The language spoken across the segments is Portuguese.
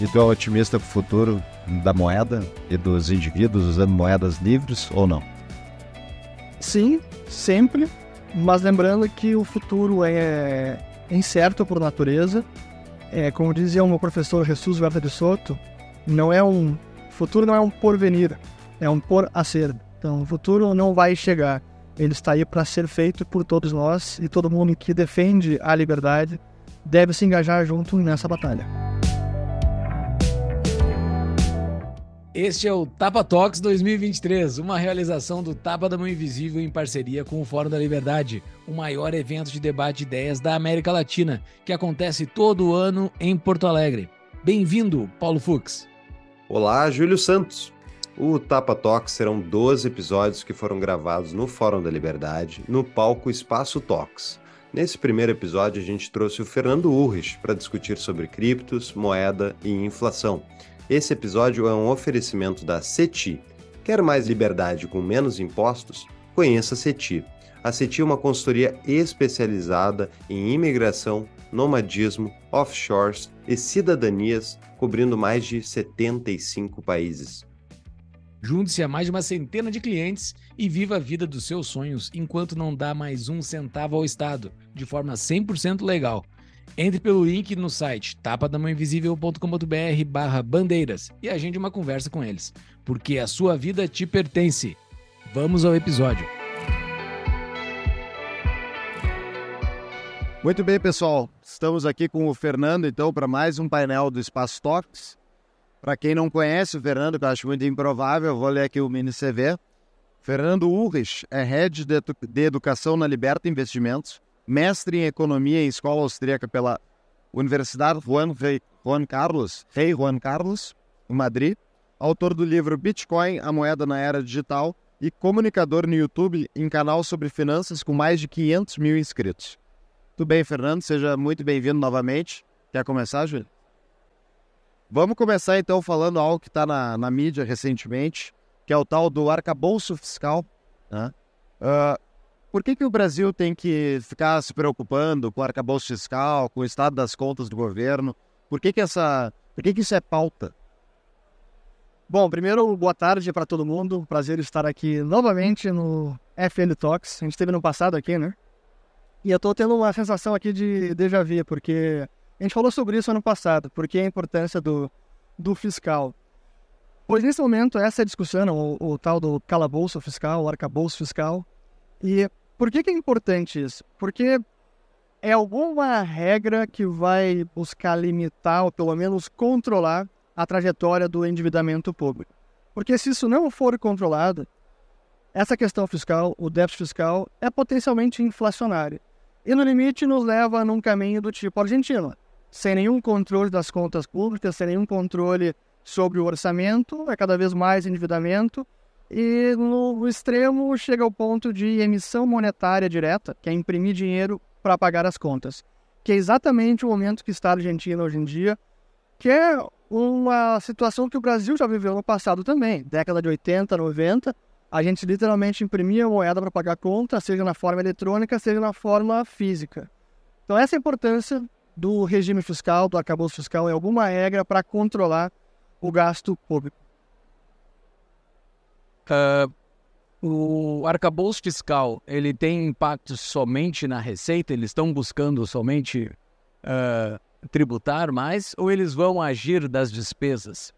E tu é otimista para o futuro da moeda e dos indivíduos usando moedas livres ou não? Sim, sempre. Mas lembrando que o futuro é incerto por natureza. É, como dizia o meu professor Jesus Huerta de Soto, não é um futuro não é um porvenir, é um por a ser. Então, o futuro não vai chegar. Ele está aí para ser feito por todos nós e todo mundo que defende a liberdade deve se engajar junto nessa batalha. Este é o Tapa Talks 2023, uma realização do Tapa da Mão Invisível em parceria com o Fórum da Liberdade, o maior evento de debate de ideias da América Latina, que acontece todo ano em Porto Alegre. Bem-vindo, Paulo Fux. Olá, Júlio Santos. O Tapa Talks serão 12 episódios que foram gravados no Fórum da Liberdade, no palco Espaço Talks. Nesse primeiro episódio, a gente trouxe o Fernando Urrich para discutir sobre criptos, moeda e inflação. Esse episódio é um oferecimento da CETI. Quer mais liberdade com menos impostos? Conheça a CETI. A CETI é uma consultoria especializada em imigração, nomadismo, offshores e cidadanias, cobrindo mais de 75 países. Junte-se a mais de uma centena de clientes e viva a vida dos seus sonhos enquanto não dá mais um centavo ao Estado, de forma 100% legal. Entre pelo link no site tapadamãoinvisível.com.br barra bandeiras e agende uma conversa com eles, porque a sua vida te pertence. Vamos ao episódio. Muito bem, pessoal. Estamos aqui com o Fernando, então, para mais um painel do Espaço Talks. Para quem não conhece o Fernando, que eu acho muito improvável, vou ler aqui o mini CV. Fernando Urrich é Head de Educação na Liberta Investimentos, mestre em economia em escola austríaca pela Universidade Juan, Rey, Juan Carlos, Rei Juan Carlos, em Madrid, autor do livro Bitcoin, a moeda na era digital e comunicador no YouTube em canal sobre finanças com mais de 500 mil inscritos. Tudo bem, Fernando? Seja muito bem-vindo novamente. Quer começar, Júlio? Vamos começar então falando algo que está na, na mídia recentemente, que é o tal do arcabouço fiscal. Né? Uh, por que, que o Brasil tem que ficar se preocupando com o arcabouço fiscal, com o estado das contas do governo? Por que, que, essa, por que, que isso é pauta? Bom, primeiro, boa tarde para todo mundo. Prazer estar aqui novamente no FL Talks. A gente esteve no passado aqui, né? E eu estou tendo uma sensação aqui de déjà vu, porque a gente falou sobre isso ano passado, porque a importância do, do fiscal. Pois nesse momento, essa discussão, o, o tal do calabouço fiscal, o arcabouço fiscal, e por que, que é importante isso? Porque é alguma regra que vai buscar limitar ou pelo menos controlar a trajetória do endividamento público. Porque se isso não for controlado, essa questão fiscal, o déficit fiscal, é potencialmente inflacionário. E no limite nos leva num caminho do tipo argentino. Sem nenhum controle das contas públicas, sem nenhum controle sobre o orçamento, é cada vez mais endividamento, e no extremo chega ao ponto de emissão monetária direta, que é imprimir dinheiro para pagar as contas, que é exatamente o momento que está a Argentina hoje em dia, que é uma situação que o Brasil já viveu no passado também, década de 80, 90, a gente literalmente imprimia moeda para pagar conta, seja na forma eletrônica, seja na forma física. Então essa é a importância do regime fiscal, do arcabouço fiscal, é alguma regra para controlar o gasto público. Ah, o arcabouço fiscal ele tem impacto somente na receita? Eles estão buscando somente uh, tributar mais ou eles vão agir das despesas?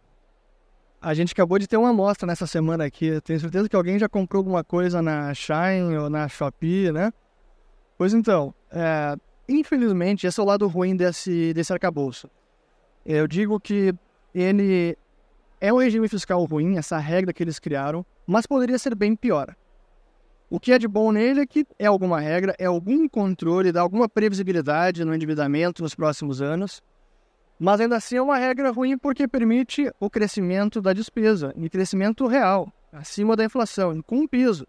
A gente acabou de ter uma amostra nessa semana aqui. Eu tenho certeza que alguém já comprou alguma coisa na Shine ou na Shopee, né? Pois então, é, infelizmente, esse é o lado ruim desse, desse arcabouço. Eu digo que ele é um regime fiscal ruim, essa regra que eles criaram, mas poderia ser bem pior. O que é de bom nele é que é alguma regra, é algum controle, dá alguma previsibilidade no endividamento nos próximos anos, mas ainda assim é uma regra ruim porque permite o crescimento da despesa, em crescimento real, acima da inflação, com um piso,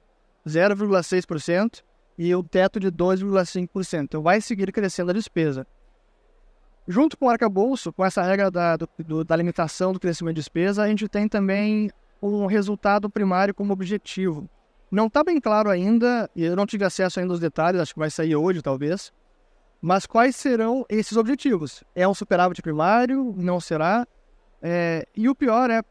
0,6% e o teto de 2,5%. Então vai seguir crescendo a despesa. Junto com o arcabouço, com essa regra da, do, da limitação do crescimento de despesa, a gente tem também um resultado primário como objetivo. Não está bem claro ainda, e eu não tive acesso ainda aos detalhes, acho que vai sair hoje talvez, mas quais serão esses objetivos? É um superávit primário? Não será? É, e o pior é,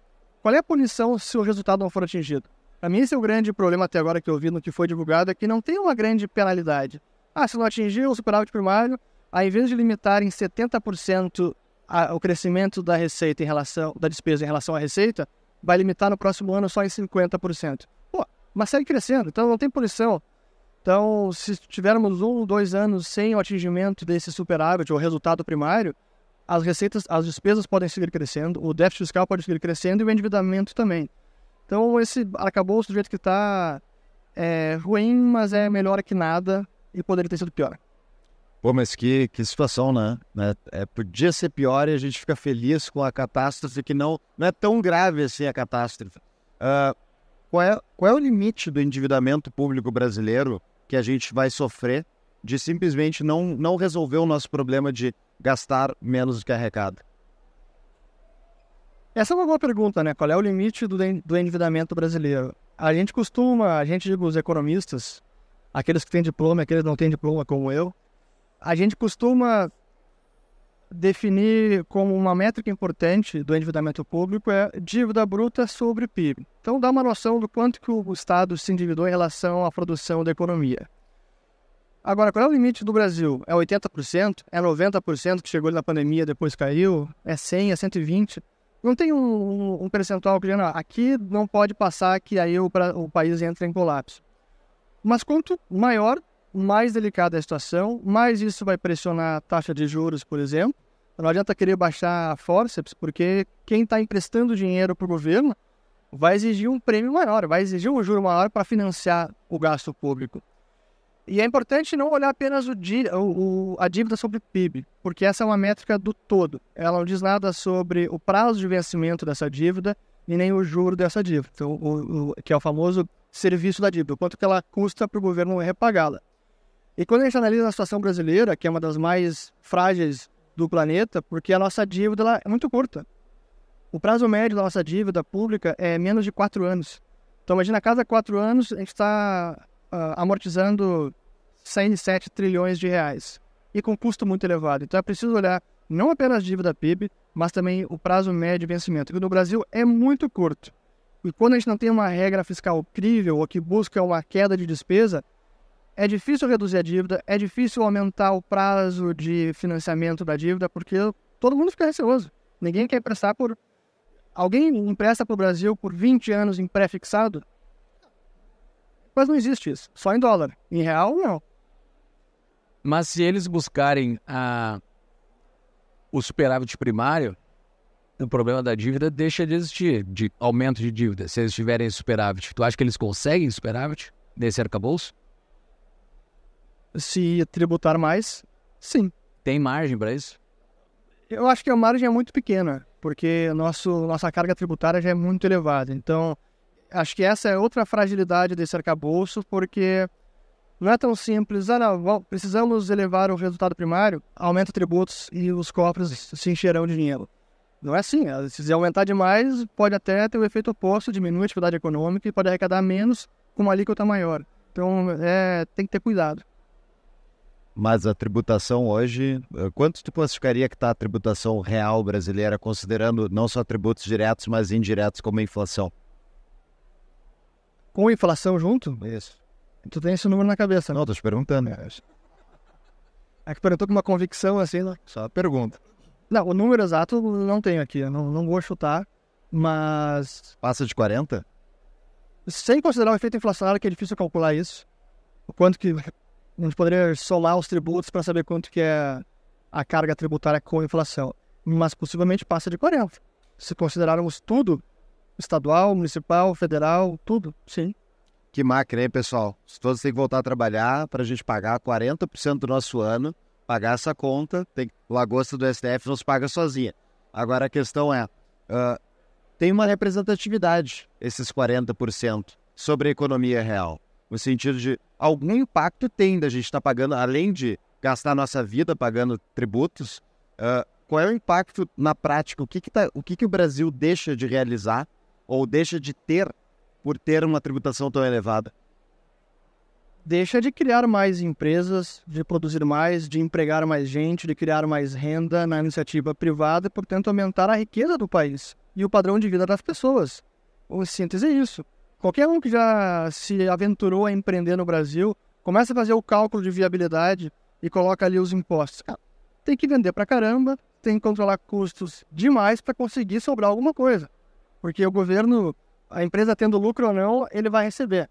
qual é a punição se o resultado não for atingido? Para mim, esse é o grande problema até agora que eu vi no que foi divulgado, é que não tem uma grande penalidade. Ah, se não atingir o superávit primário, ao invés de limitar em 70% a, o crescimento da receita em relação da despesa em relação à receita, vai limitar no próximo ano só em 50%. Pô, mas segue crescendo, então não tem punição. Então, se tivermos um, dois anos sem o atingimento desse superávit ou resultado primário, as receitas, as despesas podem seguir crescendo, o déficit fiscal pode seguir crescendo e o endividamento também. Então, esse acabou do jeito que está é, ruim, mas é melhor que nada e poderia ter sido pior. Pô, mas que, que situação, né? né? É, podia ser pior e a gente fica feliz com a catástrofe, que não, não é tão grave assim a catástrofe. Uh, qual, é, qual é o limite do endividamento público brasileiro que a gente vai sofrer de simplesmente não, não resolver o nosso problema de gastar menos do que é arrecada? Essa é uma boa pergunta, né? Qual é o limite do, do endividamento brasileiro? A gente costuma, a gente digo, os economistas, aqueles que têm diploma, aqueles que não têm diploma, como eu, a gente costuma definir como uma métrica importante do endividamento público é dívida bruta sobre PIB. Então dá uma noção do quanto que o Estado se endividou em relação à produção da economia. Agora, qual é o limite do Brasil? É 80%? É 90% que chegou na pandemia depois caiu? É 100%? É 120%? Não tem um, um, percentual que diz, não, aqui não pode passar que aí o, o país entra em colapso. Mas quanto maior, mais delicada a situação, mais isso vai pressionar a taxa de juros, por exemplo. Não adianta querer baixar a forceps, porque quem está emprestando dinheiro para o governo vai exigir um prêmio maior, vai exigir um juro maior para financiar o gasto público. E é importante não olhar apenas o, o, a dívida sobre PIB, porque essa é uma métrica do todo. Ela não diz nada sobre o prazo de vencimento dessa dívida e nem o juro dessa dívida, o, o, que é o famoso serviço da dívida, o quanto que ela custa para o governo repagá-la. E quando a gente analisa a situação brasileira, que é uma das mais frágeis do planeta, porque a nossa dívida ela é muito curta. O prazo médio da nossa dívida pública é menos de quatro anos. Então, imagina, a cada quatro anos, a gente está uh, ah, amortizando 107 trilhões de reais e com custo muito elevado. Então, é preciso olhar não apenas a dívida PIB, mas também o prazo médio de vencimento, que no Brasil é muito curto. E quando a gente não tem uma regra fiscal crível ou que busca uma queda de despesa, é difícil reduzir a dívida, é difícil aumentar o prazo de financiamento da dívida, porque todo mundo fica receoso. Ninguém quer emprestar por. Alguém empresta para o Brasil por 20 anos em pré-fixado? Mas não existe isso. Só em dólar. Em real, não. Mas se eles buscarem a... Ah, o superávit primário, o problema da dívida deixa de existir, de aumento de dívida. Se eles tiverem superávit, tu acha que eles conseguem superávit nesse arcabouço? se tributar mais, sim. Tem margem para isso? Eu acho que a margem é muito pequena, porque nosso, nossa carga tributária já é muito elevada. Então, acho que essa é outra fragilidade desse arcabouço, porque não é tão simples. Ah, não, precisamos elevar o resultado primário, aumenta tributos e os cofres se encherão de dinheiro. Não é assim. Eh, se aumentar demais, pode até ter o um efeito oposto, diminui a atividade econômica e pode arrecadar menos com uma alíquota maior. Então, é, tem que ter cuidado. Mas a tributação hoje, eh, quanto tu classificaria que está a tributação real brasileira, considerando não só tributos diretos, mas indiretos, como a inflação? Com a inflação junto? Isso. Tu tem esse número na cabeça, né? Não, Não, estou te perguntando. É, é que perguntou com uma convicção assim, né? Só pergunta. Não, o número exato não tenho aqui, não, não vou chutar, mas. Passa de 40? Sem considerar o efeito inflacionário, que é difícil calcular isso. O quanto que a gente poderia somar os tributos para saber quanto que é a carga tributária com a inflação, mas possivelmente passa de 40. Se considerarmos tudo, estadual, municipal, federal, tudo, sim. Que máquina, hein, pessoal? Todos têm que voltar a trabalhar para a gente pagar 40% do nosso ano, pagar essa conta. Tem... Lagosta do STF não se paga sozinha. Agora a questão é: uh, tem uma representatividade esses 40% sobre a economia real no sentido de algum impacto tem da gente estar tá pagando, além de gastar nossa vida pagando tributos, uh, qual é o impacto na prática? O que que, tá, o que que o Brasil deixa de realizar ou deixa de ter por ter uma tributação tão elevada? Deixa de criar mais empresas, de produzir mais, de empregar mais gente, de criar mais renda na iniciativa privada e, portanto, aumentar a riqueza do país e o padrão de vida das pessoas. Ou síntese é isso. Qualquer um que já se aventurou a empreender no Brasil, começa a fazer o cálculo de viabilidade e coloca ali os impostos. Cara, tem que vender pra caramba, tem que controlar custos demais para conseguir sobrar alguma coisa. Porque o governo, a empresa tendo lucro ou não, ele vai receber.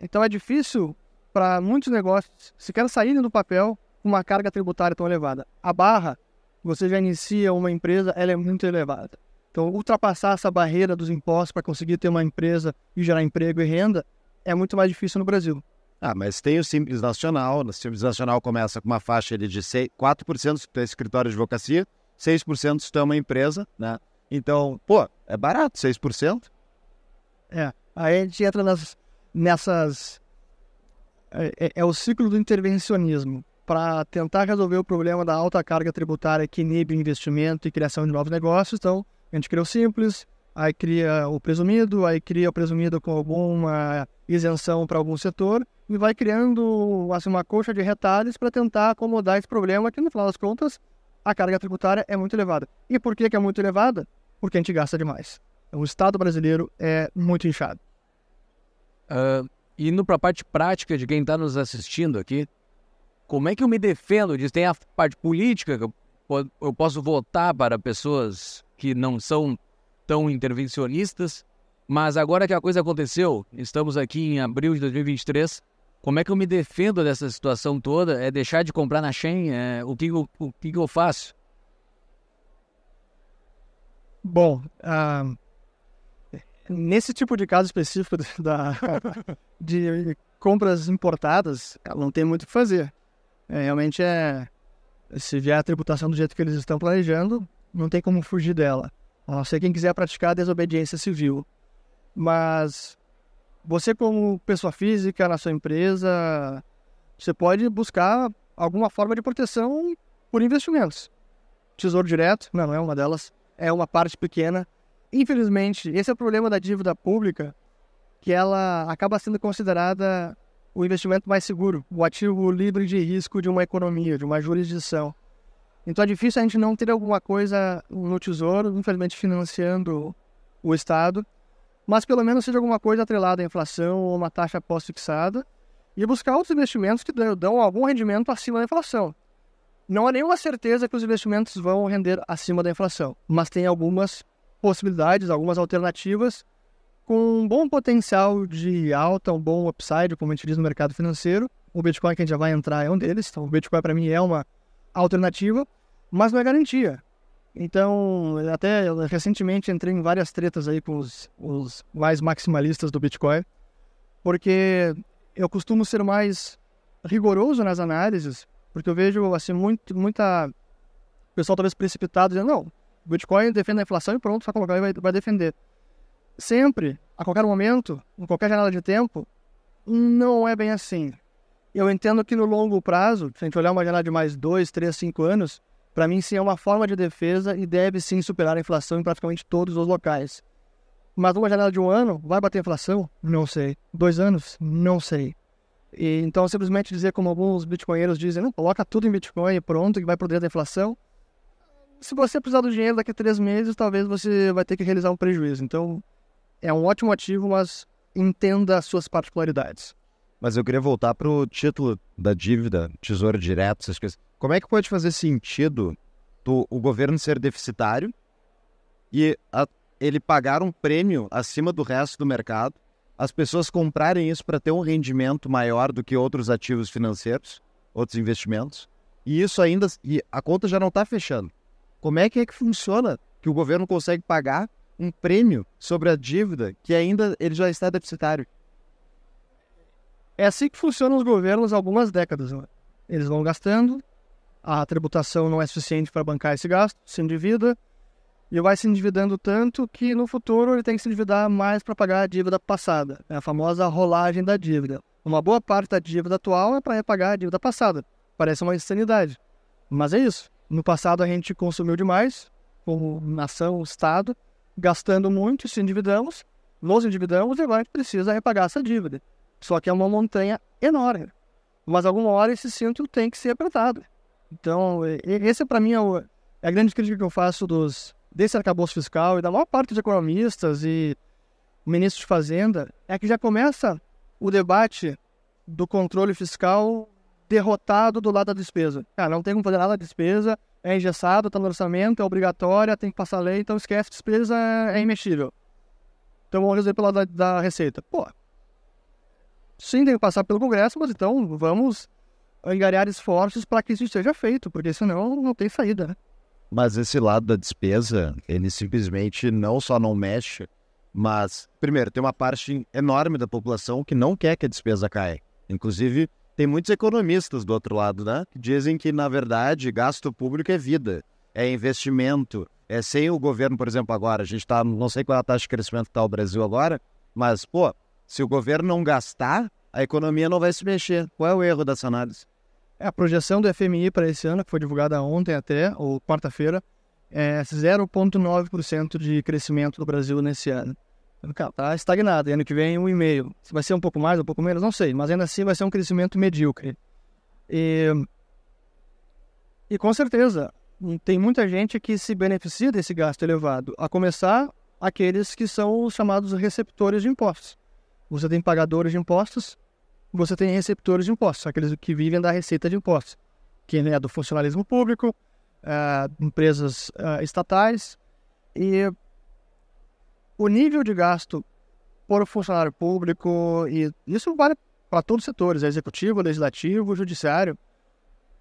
Então é difícil para muitos negócios sequer saírem do papel com uma carga tributária tão elevada. A barra, você já inicia uma empresa, ela é muito elevada. Então, ultrapassar essa barreira dos impostos para conseguir ter uma empresa e gerar emprego e renda é muito mais difícil no Brasil. Ah, mas tem o Simples Nacional. O Simples Nacional começa com uma faixa de 4% 4% tem escritório de advocacia, 6% está uma empresa, né? Então, pô, é barato, 6%. É, aí a gente entra nas, nessas... É, é, é o ciclo do intervencionismo. Para tentar resolver o problema da alta carga tributária que inibe investimento e criação de novos negócios, então a gente cria o simples, aí cria o presumido, aí cria o presumido com alguma isenção para algum setor e vai criando assim, uma coxa de retalhos para tentar acomodar esse problema que, no final das contas, a carga tributária é muito elevada. E por que, que é muito elevada? Porque a gente gasta demais. Então, o Estado brasileiro é muito inchado. Uh, indo para a parte prática de quem está nos assistindo aqui, como é que eu me defendo disso? Tem a parte política, que eu, eu posso votar para pessoas que não são tão intervencionistas. Mas agora que a coisa aconteceu, estamos aqui em abril de 2023, como é que eu me defendo dessa situação toda? É deixar de comprar na Shen? É, o, que eu, o que eu faço? Bom, uh, nesse tipo de caso específico da, de compras importadas, ah, não tem muito o que fazer. É, realmente é. Se vier a tributação do jeito que eles estão planejando, não tem como fugir dela. A não ser quem quiser praticar a desobediência civil. Mas você, como pessoa física na sua empresa, você pode buscar alguma forma de proteção por investimentos. Tesouro direto, não, né, não é uma delas, é uma parte pequena. Infelizmente, esse é o problema da dívida pública, que ela acaba sendo considerada o investimento mais seguro, o ativo livre de risco de uma economia, de uma jurisdição. Então é difícil a gente não ter alguma coisa no Tesouro, infelizmente financiando o Estado, mas pelo menos seja alguma coisa atrelada à inflação ou uma taxa pós-fixada e buscar outros investimentos que dão algum rendimento acima da inflação. Não há nenhuma certeza que os investimentos vão render acima da inflação, mas tem algumas possibilidades, algumas alternativas com um bom potencial de alta, um bom upside, como a gente diz no mercado financeiro. O Bitcoin, que a gente já vai entrar, é um deles. Então, o Bitcoin, para mim, é uma alternativa, mas não é garantia. Então, até recentemente entrei em várias tretas aí com os, os mais maximalistas do Bitcoin, porque eu costumo ser mais rigoroso nas análises, porque eu vejo assim muito, muita pessoal talvez precipitado dizendo não, o Bitcoin defende a inflação e pronto, vai colocar e vai, vai defender. Sempre, a qualquer momento, em qualquer janela de tempo, não é bem assim. Eu entendo que no longo prazo, se a gente olhar uma janela de mais 2, 3, 5 anos, para mim sim é uma forma de defesa e deve sim superar a inflação em praticamente todos os locais. Mas uma janela de um ano, vai bater inflação? Não sei. Dois anos? Não sei. E, então, simplesmente dizer como alguns bitcoinheiros dizem, não, coloca tudo em Bitcoin e pronto, que vai proteger da inflação. Se você precisar do dinheiro daqui a três meses, talvez você vai ter que realizar um prejuízo. Então, é um ótimo ativo, mas entenda as suas particularidades. Mas eu queria voltar para o título da dívida, tesouro direto, essas coisas. Como é que pode fazer sentido do, o governo ser deficitário e a, ele pagar um prêmio acima do resto do mercado, as pessoas comprarem isso para ter um rendimento maior do que outros ativos financeiros, outros investimentos, e isso ainda e a conta já não está fechando. Como é que é que funciona que o governo consegue pagar um prêmio sobre a dívida que ainda ele já está deficitário? É assim que funcionam os governos há algumas décadas. Né? Eles vão gastando, a tributação não é suficiente para bancar esse gasto, se endivida, e vai se endividando tanto que no futuro ele tem que se endividar mais para pagar a dívida passada. É a famosa rolagem da dívida. Uma boa parte da dívida atual é para repagar a dívida passada. Parece uma insanidade. Mas é isso. No passado a gente consumiu demais, como nação, Estado, gastando muito, se endividamos, nos endividamos e agora a gente precisa repagar essa dívida. Só que é uma montanha enorme. Mas alguma hora esse cinto tem que ser apertado. Então, esse para mim é, é, a grande crítica que eu faço dos, desse arcabouço fiscal e da maior parte dos economistas e ministros de Fazenda, é que já começa o debate do controle fiscal derrotado do lado da despesa. Ah, não tem como fazer nada da despesa, é engessado, está no orçamento, é obrigatória, tem que passar lei, então esquece, despesa é, é imexível. Então vamos resolver pelo lado da, da receita. Pô, Sim, tem que passar pelo Congresso, mas então vamos angariar esforços para que isso seja feito, porque senão não tem saída. Né? Mas esse lado da despesa, ele simplesmente não só não mexe, mas, primeiro, tem uma parte enorme da população que não quer que a despesa caia. Inclusive, tem muitos economistas do outro lado, né? Que dizem que, na verdade, gasto público é vida, é investimento. É sem o governo, por exemplo, agora, a gente está, não sei qual é a taxa de crescimento que está o Brasil agora, mas, pô, se o governo não gastar, a economia não vai se mexer. Qual é o erro dessa análise? É, a projeção do FMI para esse ano, que foi divulgada ontem até, ou quarta-feira, é 0,9% de crescimento do Brasil nesse ano. Está então, estagnado, e ano que vem 1,5%. Se vai ser um pouco mais, um pouco menos, não sei, mas ainda assim vai ser um crescimento medíocre. E, e com certeza, hum, tem muita gente que se beneficia desse gasto elevado, a começar aqueles que são os chamados receptores de impostos. Você tem pagadores de impostos, você tem receptores de impostos, aqueles que vivem da receita de impostos, que é do funcionalismo público, é, empresas é, estatais. E o nível de gasto por funcionário público, e isso vale para todos os setores, é executivo, legislativo, judiciário,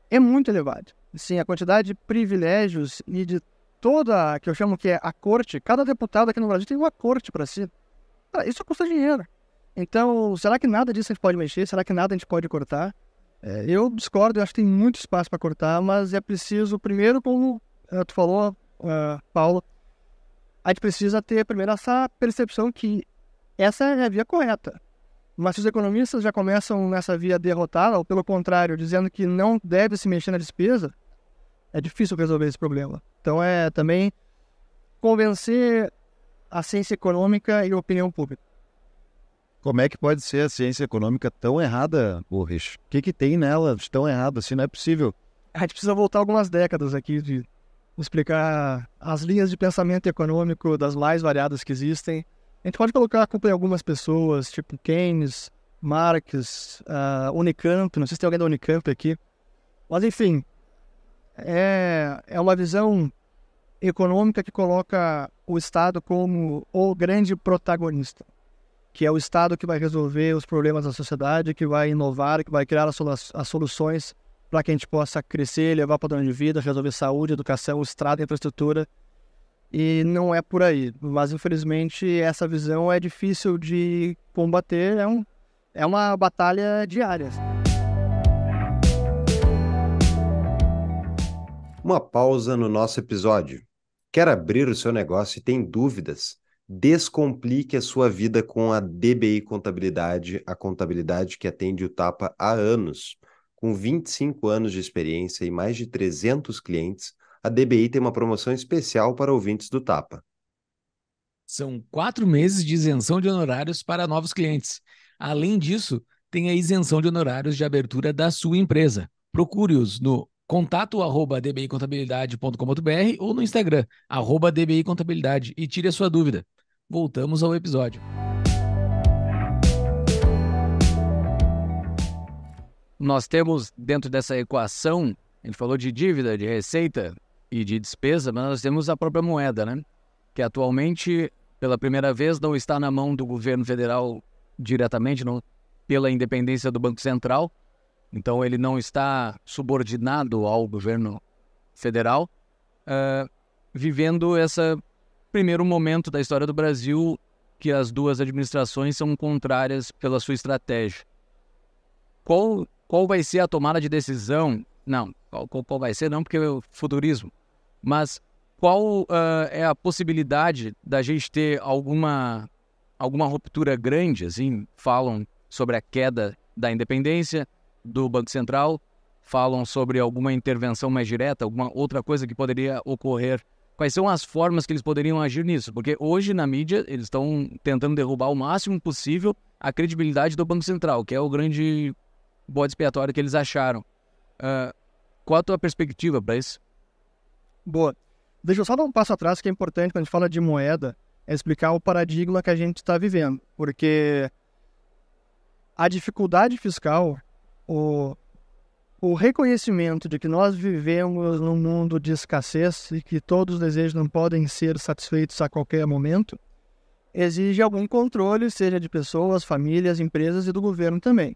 é muito elevado. Sim, a quantidade de privilégios e de toda, que eu chamo que é a corte, cada deputado aqui no Brasil tem uma corte para si. isso custa dinheiro. Então, será que nada disso a gente pode mexer? Será que nada a gente pode cortar? É, eu discordo, eu acho que tem muito espaço para cortar, mas é preciso, primeiro, como uh, tu falou, uh, Paulo, a gente precisa ter primeiro essa percepção que essa é a via correta. Mas se os economistas já começam nessa via derrotada, ou pelo contrário, dizendo que não deve se mexer na despesa, é difícil resolver esse problema. Então é também convencer a ciência econômica e a opinião pública. Como é que pode ser a ciência econômica tão errada, Ulrich? O que, que tem nela de tão errado assim? Não é possível. A gente precisa voltar algumas décadas aqui de explicar as linhas de pensamento econômico das mais variadas que existem. A gente pode colocar a culpa em algumas pessoas, tipo Keynes, Marx, uh, Unicamp, não sei se tem alguém da Unicamp aqui. Mas, enfim, é, é uma visão econômica que coloca o Estado como o grande protagonista que é o Estado que vai resolver os problemas da sociedade, que vai inovar, que vai criar as soluções para que a gente possa crescer, levar padrão de vida, resolver saúde, educação, estrada, infraestrutura. E não é por aí. Mas, infelizmente, essa visão é difícil de combater, é, um, é uma batalha diária. Uma pausa no nosso episódio. Quer abrir o seu negócio e tem dúvidas? Descomplique a sua vida com a DBI Contabilidade, a contabilidade que atende o Tapa há anos. Com 25 anos de experiência e mais de 300 clientes, a DBI tem uma promoção especial para ouvintes do Tapa. São quatro meses de isenção de honorários para novos clientes. Além disso, tem a isenção de honorários de abertura da sua empresa. Procure-os no contato arroba dbicontabilidade.com.br ou no Instagram, arroba dbicontabilidade e tire a sua dúvida voltamos ao episódio. Nós temos dentro dessa equação, ele falou de dívida, de receita e de despesa, mas nós temos a própria moeda, né? Que atualmente, pela primeira vez, não está na mão do governo federal diretamente, não, pela independência do Banco Central. Então, ele não está subordinado ao governo federal, uh, vivendo essa primeiro momento da história do Brasil que as duas administrações são contrárias pela sua estratégia. Qual, qual vai ser a tomada de decisão? Não, qual, qual vai ser não, porque é o futurismo. Mas qual uh, é a possibilidade da gente ter alguma, alguma ruptura grande? Assim, falam sobre a queda da independência do Banco Central, falam sobre alguma intervenção mais direta, alguma outra coisa que poderia ocorrer quais são as formas que eles poderiam agir nisso? Porque hoje na mídia eles estão tentando derrubar o máximo possível a credibilidade do Banco Central, que é o grande bode expiatório que eles acharam. Uh, qual a tua perspectiva para isso? Boa. Deixa eu só dar um passo atrás que é importante quando a gente fala de moeda, é explicar o paradigma que a gente está vivendo, porque a dificuldade fiscal, o, o reconhecimento de que nós vivemos num mundo de escassez e que todos os desejos não podem ser satisfeitos a qualquer momento exige algum controle, seja de pessoas, famílias, empresas e do governo também.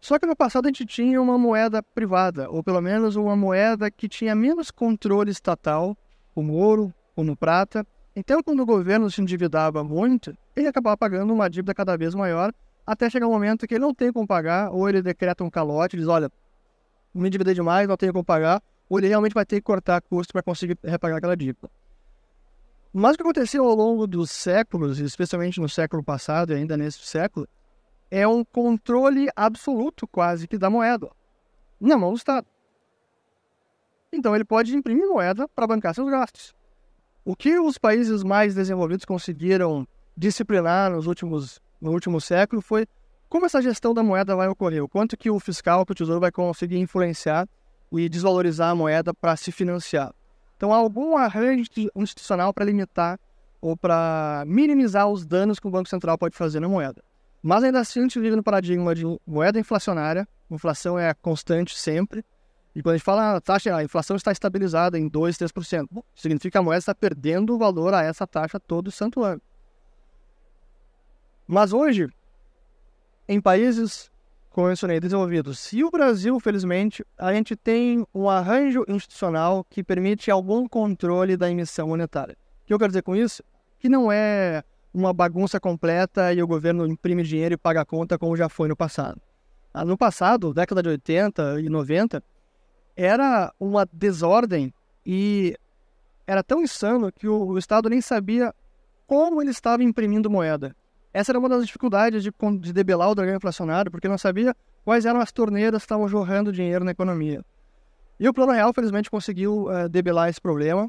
Só que no passado a gente tinha uma moeda privada, ou pelo menos uma moeda que tinha menos controle estatal, como ouro, ou no prata. Então, quando o governo se endividava muito, ele acabava pagando uma dívida cada vez maior, até chegar um momento que ele não tem como pagar, ou ele decreta um calote, diz: olha, me endividei demais, não tenho como pagar, ou ele realmente vai ter que cortar custo para conseguir repagar aquela dívida. Mas o que aconteceu ao longo dos séculos, especialmente no século passado e ainda nesse século, é um controle absoluto quase que da moeda na mão do Estado. Então ele pode imprimir moeda para bancar seus gastos. O que os países mais desenvolvidos conseguiram disciplinar nos últimos, no último século foi como essa gestão da moeda vai ocorrer? O quanto que o fiscal, que o tesouro vai conseguir influenciar e desvalorizar a moeda para se financiar? Então, há algum arranjo institucional para limitar ou para minimizar os danos que o Banco Central pode fazer na moeda. Mas ainda assim, a gente vive no paradigma de moeda inflacionária, inflação é constante sempre, e quando a gente fala a ah, taxa, a inflação está estabilizada em 2, 3%, Bom, significa que a moeda está perdendo o valor a essa taxa todo santo ano. Mas hoje, em países, como eu mencionei, desenvolvidos. E o Brasil, felizmente, a gente tem um arranjo institucional que permite algum controle da emissão monetária. O que eu quero dizer com isso? Que não é uma bagunça completa e o governo imprime dinheiro e paga a conta como já foi no passado. Ah, no passado, década de 80 e 90, era uma desordem e era tão insano que o, o Estado nem sabia como ele estava imprimindo moeda. Essa era uma das dificuldades de, de debelar o dragão inflacionário, porque não sabia quais eram as torneiras que estavam jorrando dinheiro na economia. E o Plano Real, felizmente, conseguiu eh, debelar esse problema.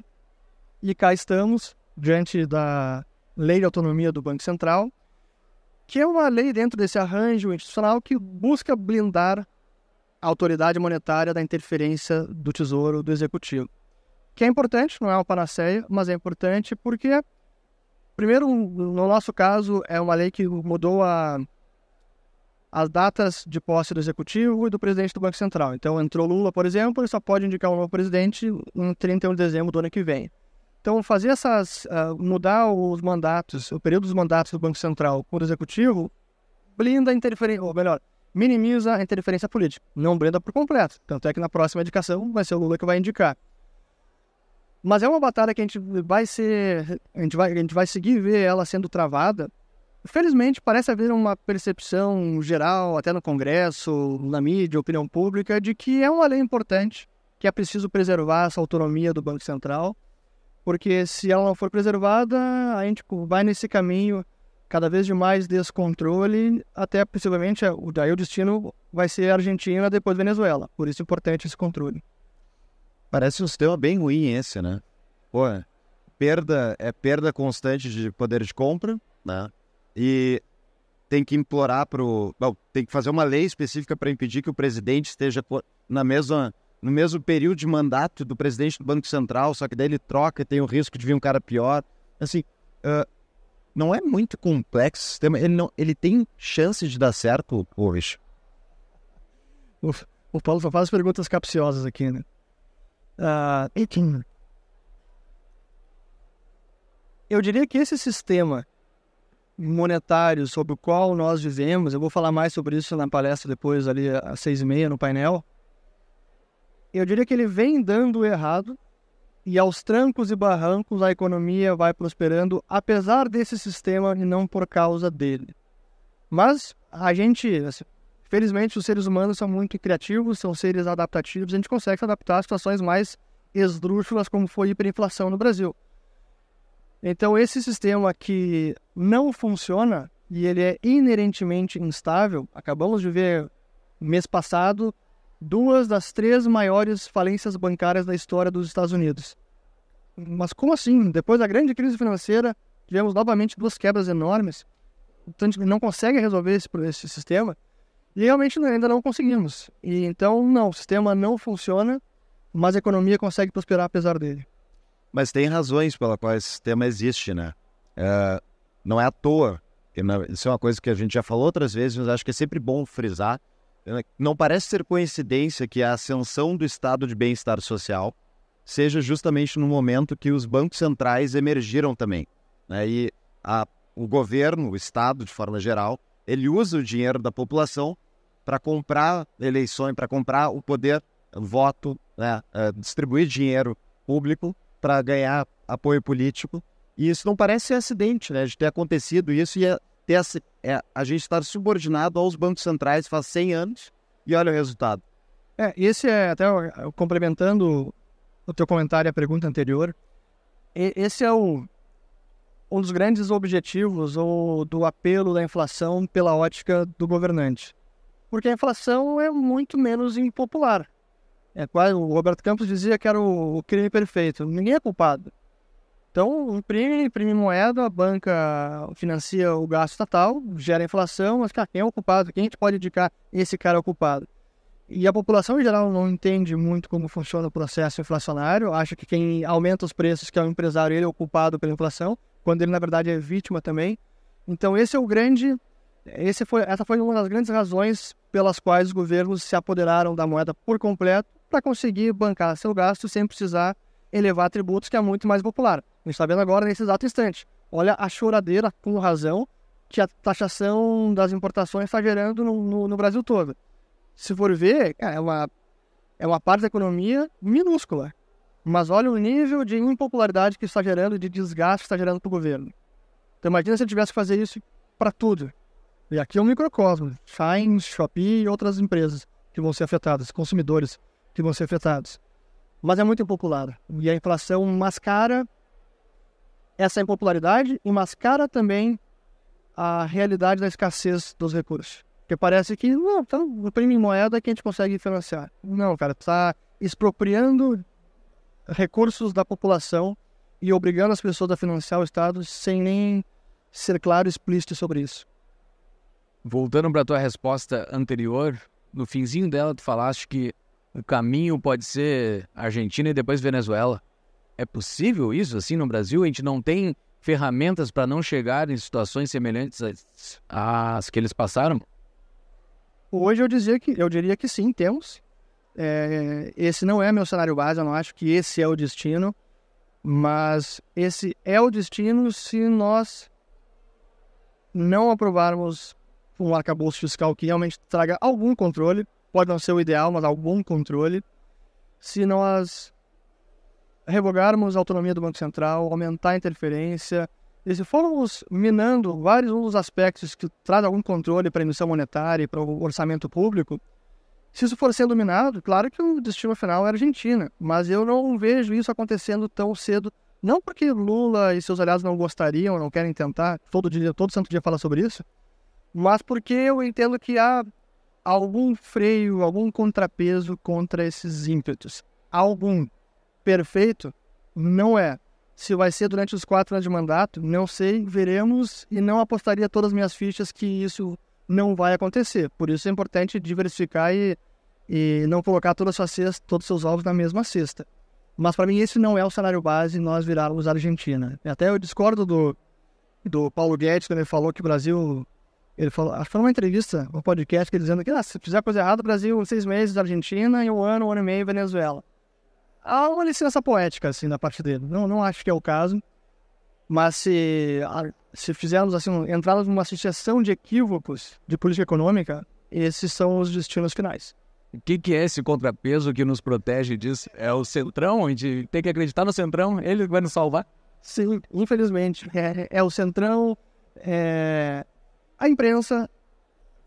E cá estamos, diante da Lei de Autonomia do Banco Central, que é uma lei dentro desse arranjo institucional que busca blindar a autoridade monetária da interferência do Tesouro do Executivo. Que é importante, não é uma panaceia, mas é importante porque Primeiro, no nosso caso, é uma lei que mudou a, as datas de posse do executivo e do presidente do Banco Central. Então, entrou Lula, por exemplo, ele só pode indicar um novo presidente em 31 de dezembro do ano que vem. Então, fazer essas. Uh, mudar os mandatos, o período dos mandatos do Banco Central com o executivo, blinda a interferência, ou melhor, minimiza a interferência política. Não blinda por completo. Tanto é que na próxima indicação vai ser o Lula que vai indicar. Mas é uma batalha que a gente vai ser. A gente vai, a gente vai seguir ver ela sendo travada. Felizmente, parece haver uma percepção geral, até no Congresso, na mídia, opinião pública, de que é uma lei importante, que é preciso preservar essa autonomia do Banco Central, porque se ela não for preservada, a gente vai nesse caminho cada vez de mais descontrole, até possivelmente daí é, o destino vai ser Argentina, depois Venezuela. Por isso é importante esse controle. Parece um sistema bem ruim esse, né? Pô, perda é perda constante de poder de compra, né? E tem que implorar pro, bom, tem que fazer uma lei específica para impedir que o presidente esteja na mesma no mesmo período de mandato do presidente do Banco Central, só que daí ele troca, e tem o risco de vir um cara pior. Assim, uh, não é muito complexo o sistema. Ele, não, ele tem chance de dar certo hoje. O, o Paulo faz perguntas capciosas aqui, né? Uh, eu diria que esse sistema monetário sobre o qual nós vivemos, eu vou falar mais sobre isso na palestra depois, ali às seis e meia, no painel, eu diria que ele vem dando errado e aos trancos e barrancos a economia vai prosperando apesar desse sistema e não por causa dele. Mas a gente, assim, Felizmente, os seres humanos são muito criativos, são seres adaptativos, a gente consegue se adaptar a situações mais esdrúxulas, como foi a hiperinflação no Brasil. Então, esse sistema que não funciona e ele é inerentemente instável, acabamos de ver mês passado duas das três maiores falências bancárias da história dos Estados Unidos. Mas como assim? Depois da grande crise financeira, tivemos novamente duas quebras enormes. Então, a gente não consegue resolver esse, esse sistema. E realmente ainda não conseguimos. E então, não, o sistema não funciona, mas a economia consegue prosperar apesar dele. Mas tem razões pela qual esse sistema existe, né? É, não é à toa. Isso é uma coisa que a gente já falou outras vezes, mas acho que é sempre bom frisar. Né? Não parece ser coincidência que a ascensão do estado de bem-estar social seja justamente no momento que os bancos centrais emergiram também. Né? E a, o governo, o Estado, de forma geral, ele usa o dinheiro da população para comprar eleições, para comprar o poder, voto, né, eh, distribuir dinheiro público para ganhar apoio político. E isso não parece um acidente, né, de ter acontecido isso e é ter é, a gente estar tá subordinado aos bancos centrais faz 100 anos e olha o resultado. É, esse é até complementando o teu comentário e a pergunta anterior. Esse é o um dos grandes objetivos ou do apelo da inflação pela ótica do governante. Porque a inflação é muito menos impopular. É quase, o Roberto Campos dizia que era o, crime perfeito. Ninguém é culpado. Então, imprime, imprime moeda, a banca financia o gasto estatal, gera inflação, mas cara, quem é o culpado? Quem a gente pode indicar esse cara é o culpado? E a população em geral não entende muito como funciona o processo inflacionário, acha que quem aumenta os preços, que é o empresário, ele é o culpado pela inflação quando ele na verdade é vítima também. Então esse é o grande, esse foi, essa foi uma das grandes razões pelas quais os governos se apoderaram da moeda por completo para conseguir bancar seu gasto sem precisar elevar tributos, que é muito mais popular. A gente está vendo agora nesse exato instante. Olha a choradeira, com razão, que a taxação das importações está gerando no, no, no, Brasil todo. Se for ver, é uma, é uma parte da economia minúscula. Mas olha o nível de impopularidade que está gerando, de desgaste que está gerando para o governo. Então imagina se ele tivesse que fazer isso para tudo. E aqui é um microcosmo. Shine, Shopee e outras empresas que vão ser afetadas, consumidores que vão ser afetados. Mas é muito impopular. E a inflação mascara essa impopularidade e mascara também a realidade da escassez dos recursos. Porque parece que, não, tá, em moeda é que a gente consegue financiar. Não, cara, está expropriando recursos da população e obrigando as pessoas a financiar o Estado sem nem ser claro e explícito sobre isso. Voltando para a tua resposta anterior, no finzinho dela tu falaste que o caminho pode ser Argentina e depois Venezuela. É possível isso assim no Brasil? A gente não tem ferramentas para não chegar em situações semelhantes às que eles passaram? Hoje eu, dizia que, eu diria que sim, temos. É, esse não é meu cenário base, eu não acho que esse é o destino, mas esse é o destino se nós não aprovarmos um arcabouço fiscal que realmente traga algum controle, pode não ser o ideal, mas algum controle, se nós revogarmos a autonomia do Banco Central, aumentar a interferência, e se formos minando vários dos aspectos que trazem algum controle para a emissão monetária e para o orçamento público, se isso for sendo dominado, claro que o destino final é a Argentina, mas eu não vejo isso acontecendo tão cedo. Não porque Lula e seus aliados não gostariam, não querem tentar, todo dia, todo santo dia fala sobre isso, mas porque eu entendo que há algum freio, algum contrapeso contra esses ímpetos. Algum perfeito não é. Se vai ser durante os quatro anos de mandato, não sei, veremos e não apostaria todas as minhas fichas que isso não vai acontecer. Por isso é importante diversificar e, e não colocar toda sua cesta, todos os seus ovos na mesma cesta. Mas para mim esse não é o cenário base nós virarmos a Argentina. Até eu discordo do, do Paulo Guedes quando ele falou que o Brasil... Ele falou, acho que foi uma entrevista, um podcast, que dizendo que ah, se fizer coisa errada, Brasil, seis meses, Argentina, e um ano, um ano e meio, Venezuela. Há uma licença poética, assim, da parte dele. Não, não acho que é o caso. Mas se se fizermos assim, entrarmos numa associação de equívocos de política econômica, esses são os destinos finais. O que, que, é esse contrapeso que nos protege disso? É o centrão? A gente tem que acreditar no centrão, ele vai nos salvar? Sim, infelizmente. É, é o centrão, é a imprensa,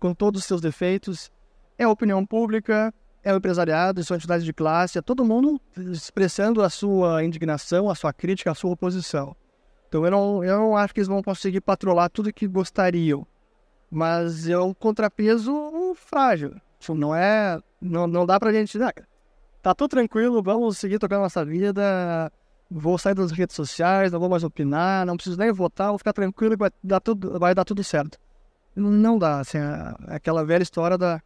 com todos os seus defeitos, é a opinião pública, é o empresariado, são entidades de classe, é todo mundo expressando a sua indignação, a sua crítica, a sua oposição. Então eu não, eu não acho que eles vão conseguir patrulhar tudo que gostariam. Mas é um contrapeso frágil. Tipo, não é. Não, não dá pra gente. Ah, tá tudo tranquilo, vamos seguir tocando nossa vida. Vou sair das redes sociais, não vou mais opinar, não preciso nem votar, vou ficar tranquilo que vai dar tudo, vai dar tudo certo. Não dá, assim, é, é aquela velha história da.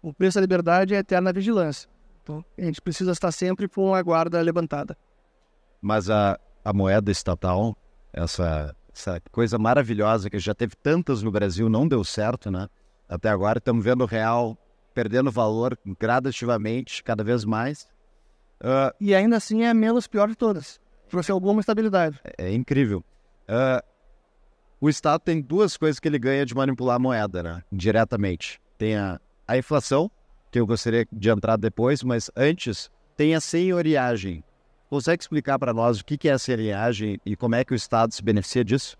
O preço da liberdade é a eterna vigilância. Então, a gente precisa estar sempre com a guarda levantada. Mas a, a moeda estatal essa, essa coisa maravilhosa que já teve tantas no Brasil, não deu certo, né? Até agora estamos vendo o real perdendo valor gradativamente, cada vez mais. Uh, e ainda assim é menos pior de todas. Trouxe alguma estabilidade. É, é incrível. Uh, o Estado tem duas coisas que ele ganha de manipular a moeda, né? Diretamente. Tem a, a inflação, que eu gostaria de entrar depois, mas antes tem a senhoriagem, Consegue explicar para nós o que é essa linhagem e como é que o Estado se beneficia disso?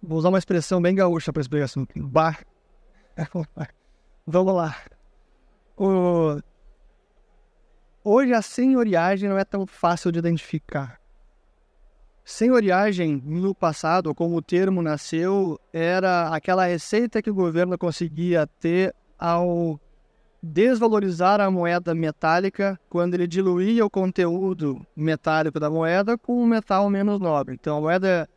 Vou usar uma expressão bem gaúcha para explicar isso. Assim, bar. Vamos lá. O... Hoje a senhoriagem não é tão fácil de identificar. Senhoriagem, no passado, como o termo nasceu, era aquela receita que o governo conseguia ter ao desvalorizar a moeda metálica quando ele diluía o conteúdo metálico da moeda com um metal menos nobre. Então, a moeda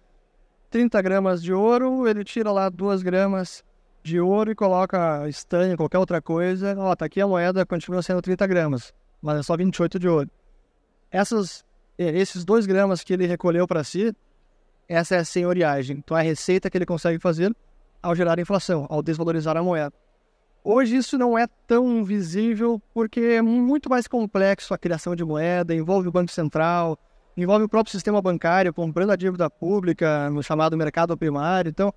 30 é gramas de ouro, ele tira lá 2 gramas de ouro e coloca estanho, qualquer outra coisa. Ó, tá aqui a moeda, continua sendo 30 gramas, mas é só 28 de ouro. Essas, é, esses 2 gramas que ele recolheu para si, essa é a senhoriagem. Então, a receita que ele consegue fazer ao gerar inflação, ao desvalorizar a moeda. Hoje isso não é tão visível porque é muito mais complexo a criação de moeda, envolve o Banco Central, envolve o próprio sistema bancário comprando a dívida pública no chamado mercado primário. Então,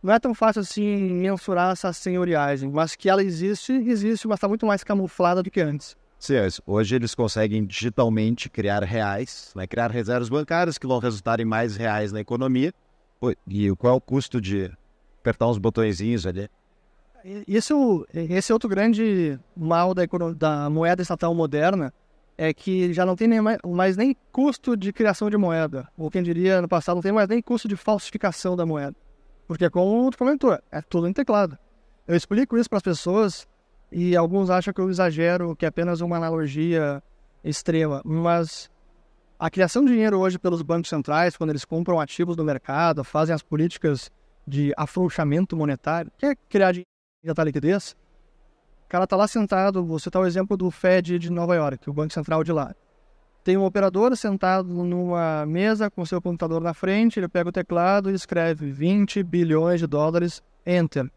não é tão fácil assim mensurar essa senhoriagem, mas que ela existe, existe, mas está muito mais camuflada do que antes. Sim, é hoje eles conseguem digitalmente criar reais, né? criar reservas bancárias que vão resultar em mais reais na economia. E qual é o custo de apertar uns botõezinhos ali? isso, esse é outro grande mal da, da moeda estatal moderna, é que já não tem nem mais, mais, nem custo de criação de moeda, ou quem diria no passado, não tem mais nem custo de falsificação da moeda. Porque, como tu comentou, é tudo em teclado. Eu explico isso para as pessoas e alguns acham que eu exagero, que é apenas uma analogia extrema, mas a criação de dinheiro hoje pelos bancos centrais, quando eles compram ativos do mercado, fazem as políticas de afrouxamento monetário, que é criar dinheiro já tá liquidez, o cara tá lá sentado, você tá o exemplo do Fed de Nova York, o Banco Central de lá. Tem um operador sentado numa mesa com seu computador na frente, ele pega o teclado e escreve 20 bilhões de dólares, enter.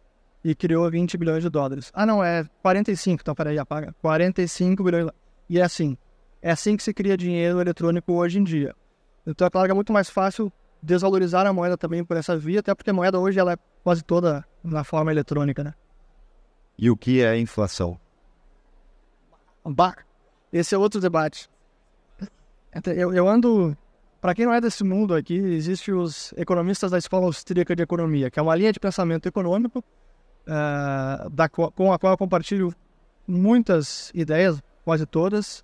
E criou 20 bilhões de dólares. Ah, não, é 45, então peraí, apaga. 45 bilhões. E é assim. É assim que se cria dinheiro eletrônico hoje em dia. Então é claro que é muito mais fácil desvalorizar a moeda também por essa via, até porque a moeda hoje ela é quase toda na forma eletrônica, né? e o que é inflação? esse é outro debate. Então, eu, eu ando. Para quem não é desse mundo aqui, existem os economistas da Escola Austríaca de Economia, que é uma linha de pensamento econômico uh, da, com a qual eu compartilho muitas ideias, quase todas,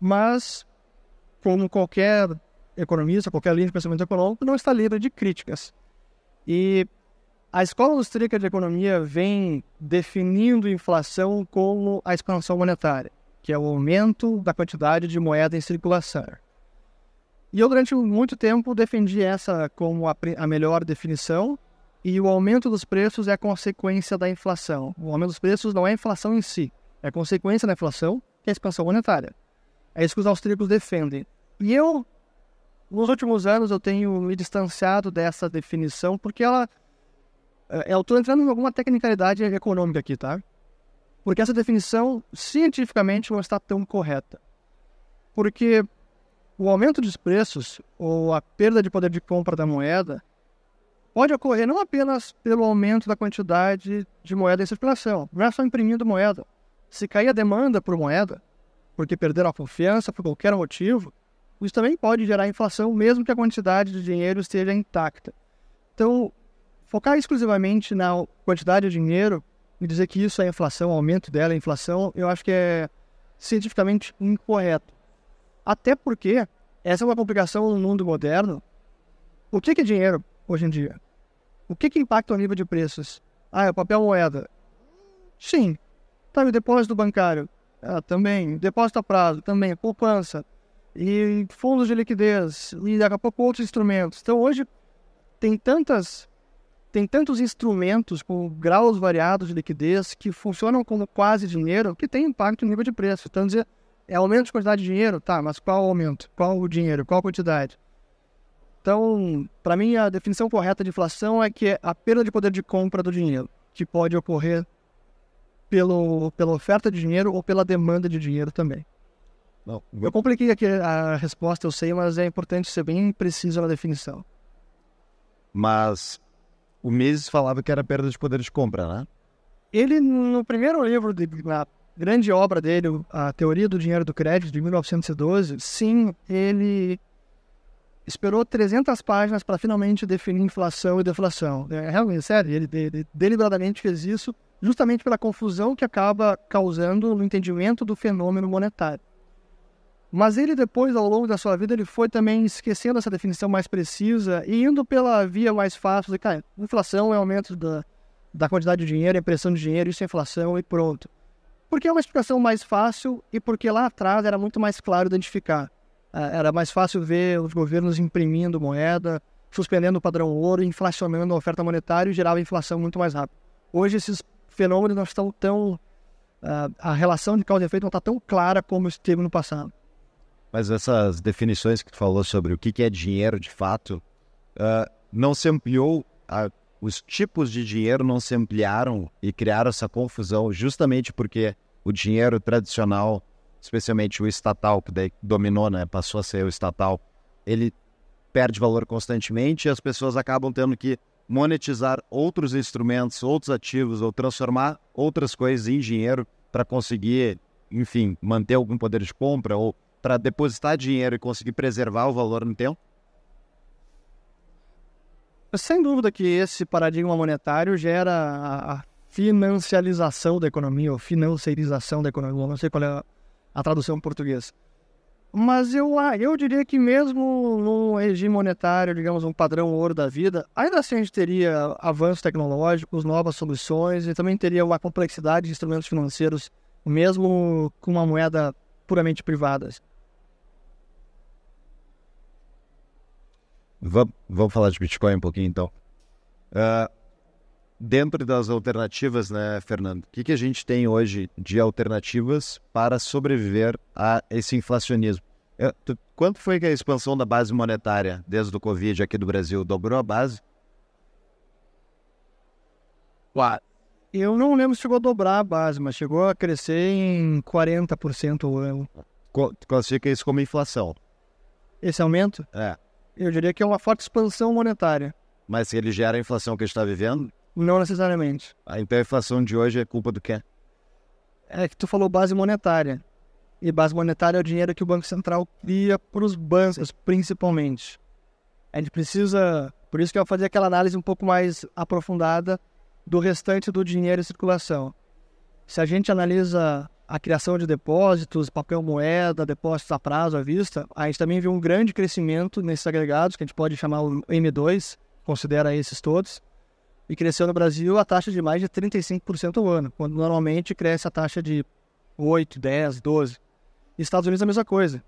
mas, como qualquer economista, qualquer linha de pensamento econômico, não está livre de críticas. E a escola austríaca de economia vem definindo inflação como a expansão monetária, que é o aumento da quantidade de moeda em circulação. E eu, durante muito tempo, defendi essa como a, a melhor definição, e o aumento dos preços é consequência da inflação. O aumento dos preços não é a inflação em si, é consequência da inflação, que é a expansão monetária. É isso que os austríacos defendem. E eu, nos últimos anos, eu tenho me distanciado dessa definição, porque ela é, é, eu estou entrando em alguma tecnicalidade econômica aqui, tá? Porque essa definição cientificamente não está tão correta. Porque o aumento dos preços ou a perda de poder de compra da moeda pode ocorrer não apenas pelo aumento da quantidade de moeda em circulação, não é só imprimindo moeda. Se cair a demanda por moeda, porque perderam a confiança por qualquer motivo, isso também pode gerar inflação, mesmo que a quantidade de dinheiro esteja intacta. Então, Focar exclusivamente na quantidade de dinheiro e dizer que isso é inflação, aumento dela inflação, eu acho que é cientificamente incorreto. Até porque essa é uma complicação no mundo moderno. O que é dinheiro hoje em dia? O que, que impacta o nível de preços? Ah, é papel moeda. Sim. Tá, o depósito bancário. Ah, também. Depósito a prazo. Também. Poupança. E fundos de liquidez. E daqui a pouco outros instrumentos. Então hoje tem tantas tem tantos instrumentos com graus variados de liquidez que funcionam como quase dinheiro que tem impacto no nível de preço. Então, dizer, é aumento de quantidade de dinheiro? Tá, mas qual o aumento? Qual o dinheiro? Qual a quantidade? Então, para mim, a definição correta de inflação é que é a perda de poder de compra do dinheiro, que pode ocorrer pelo, pela oferta de dinheiro ou pela demanda de dinheiro também. Não, eu... eu compliquei aqui a resposta, eu sei, mas é importante ser bem preciso na definição. Mas o Mises falava que era perda de poder de compra, né? Ele, no primeiro livro, de, na grande obra dele, A Teoria do Dinheiro do Crédito, de 1912, sim, ele esperou 300 páginas para finalmente definir inflação e deflação. É realmente, sério, ele, ele deliberadamente fez isso justamente pela confusão que acaba causando no entendimento do fenômeno monetário. Mas ele depois, ao longo da sua vida, ele foi também esquecendo essa definição mais precisa e indo pela via mais fácil de, assim, cara, inflação é aumento da, da quantidade de dinheiro, impressão é de dinheiro, isso é inflação e pronto. Porque é uma explicação mais fácil e porque lá atrás era muito mais claro identificar. É, era mais fácil ver os governos imprimindo moeda, suspendendo o padrão ouro, inflacionando a oferta monetária e gerava inflação muito mais rápido. Hoje esses fenômenos não estão tão... É, a relação de causa e efeito não está tão clara como esteve no passado. Mas essas definições que tu falou sobre o que é dinheiro de fato, uh, não se ampliou, a, os tipos de dinheiro não se ampliaram e criaram essa confusão justamente porque o dinheiro tradicional, especialmente o estatal, que daí dominou, né, passou a ser o estatal, ele perde valor constantemente e as pessoas acabam tendo que monetizar outros instrumentos, outros ativos ou transformar outras coisas em dinheiro para conseguir, enfim, manter algum poder de compra ou para depositar dinheiro e conseguir preservar o valor no tempo? Sem dúvida que esse paradigma monetário gera a financialização da economia, ou financeirização da economia, não sei qual é a tradução em português. Mas eu, ah, eu diria que mesmo no regime monetário, digamos, um padrão ouro da vida, ainda assim a gente teria avanços tecnológicos, novas soluções e também teria uma complexidade de instrumentos financeiros, mesmo com uma moeda puramente privada. Vamos, falar de Bitcoin um pouquinho então. Uh, dentro das alternativas, né, Fernando? O que, que a gente tem hoje de alternativas para sobreviver a esse inflacionismo? Eu, é, tu, quanto foi que a expansão da base monetária desde o Covid aqui do Brasil dobrou a base? Claro. Eu não lembro se chegou a dobrar a base, mas chegou a crescer em 40% ao ano. Co classifica isso como inflação. Esse aumento? É. Eu diria que é uma forte expansão monetária. Mas ele gera a inflação que a gente está vivendo? Não necessariamente. Ah, então a inflação de hoje é culpa do quê? É que tu falou base monetária. E base monetária é o dinheiro que o Banco Central cria para os bancos, principalmente. A gente precisa. Por isso que eu vou fazer aquela análise um pouco mais aprofundada do restante do dinheiro em circulação. Se a gente analisa a criação de depósitos, papel moeda, depósitos a prazo, à vista, a gente também viu um grande crescimento nesses agregados, que a gente pode chamar o M2, considera esses todos, e cresceu no Brasil a taxa de mais de 35% ao ano, quando normalmente cresce a taxa de 8, 10, 12. E Estados Unidos a mesma coisa.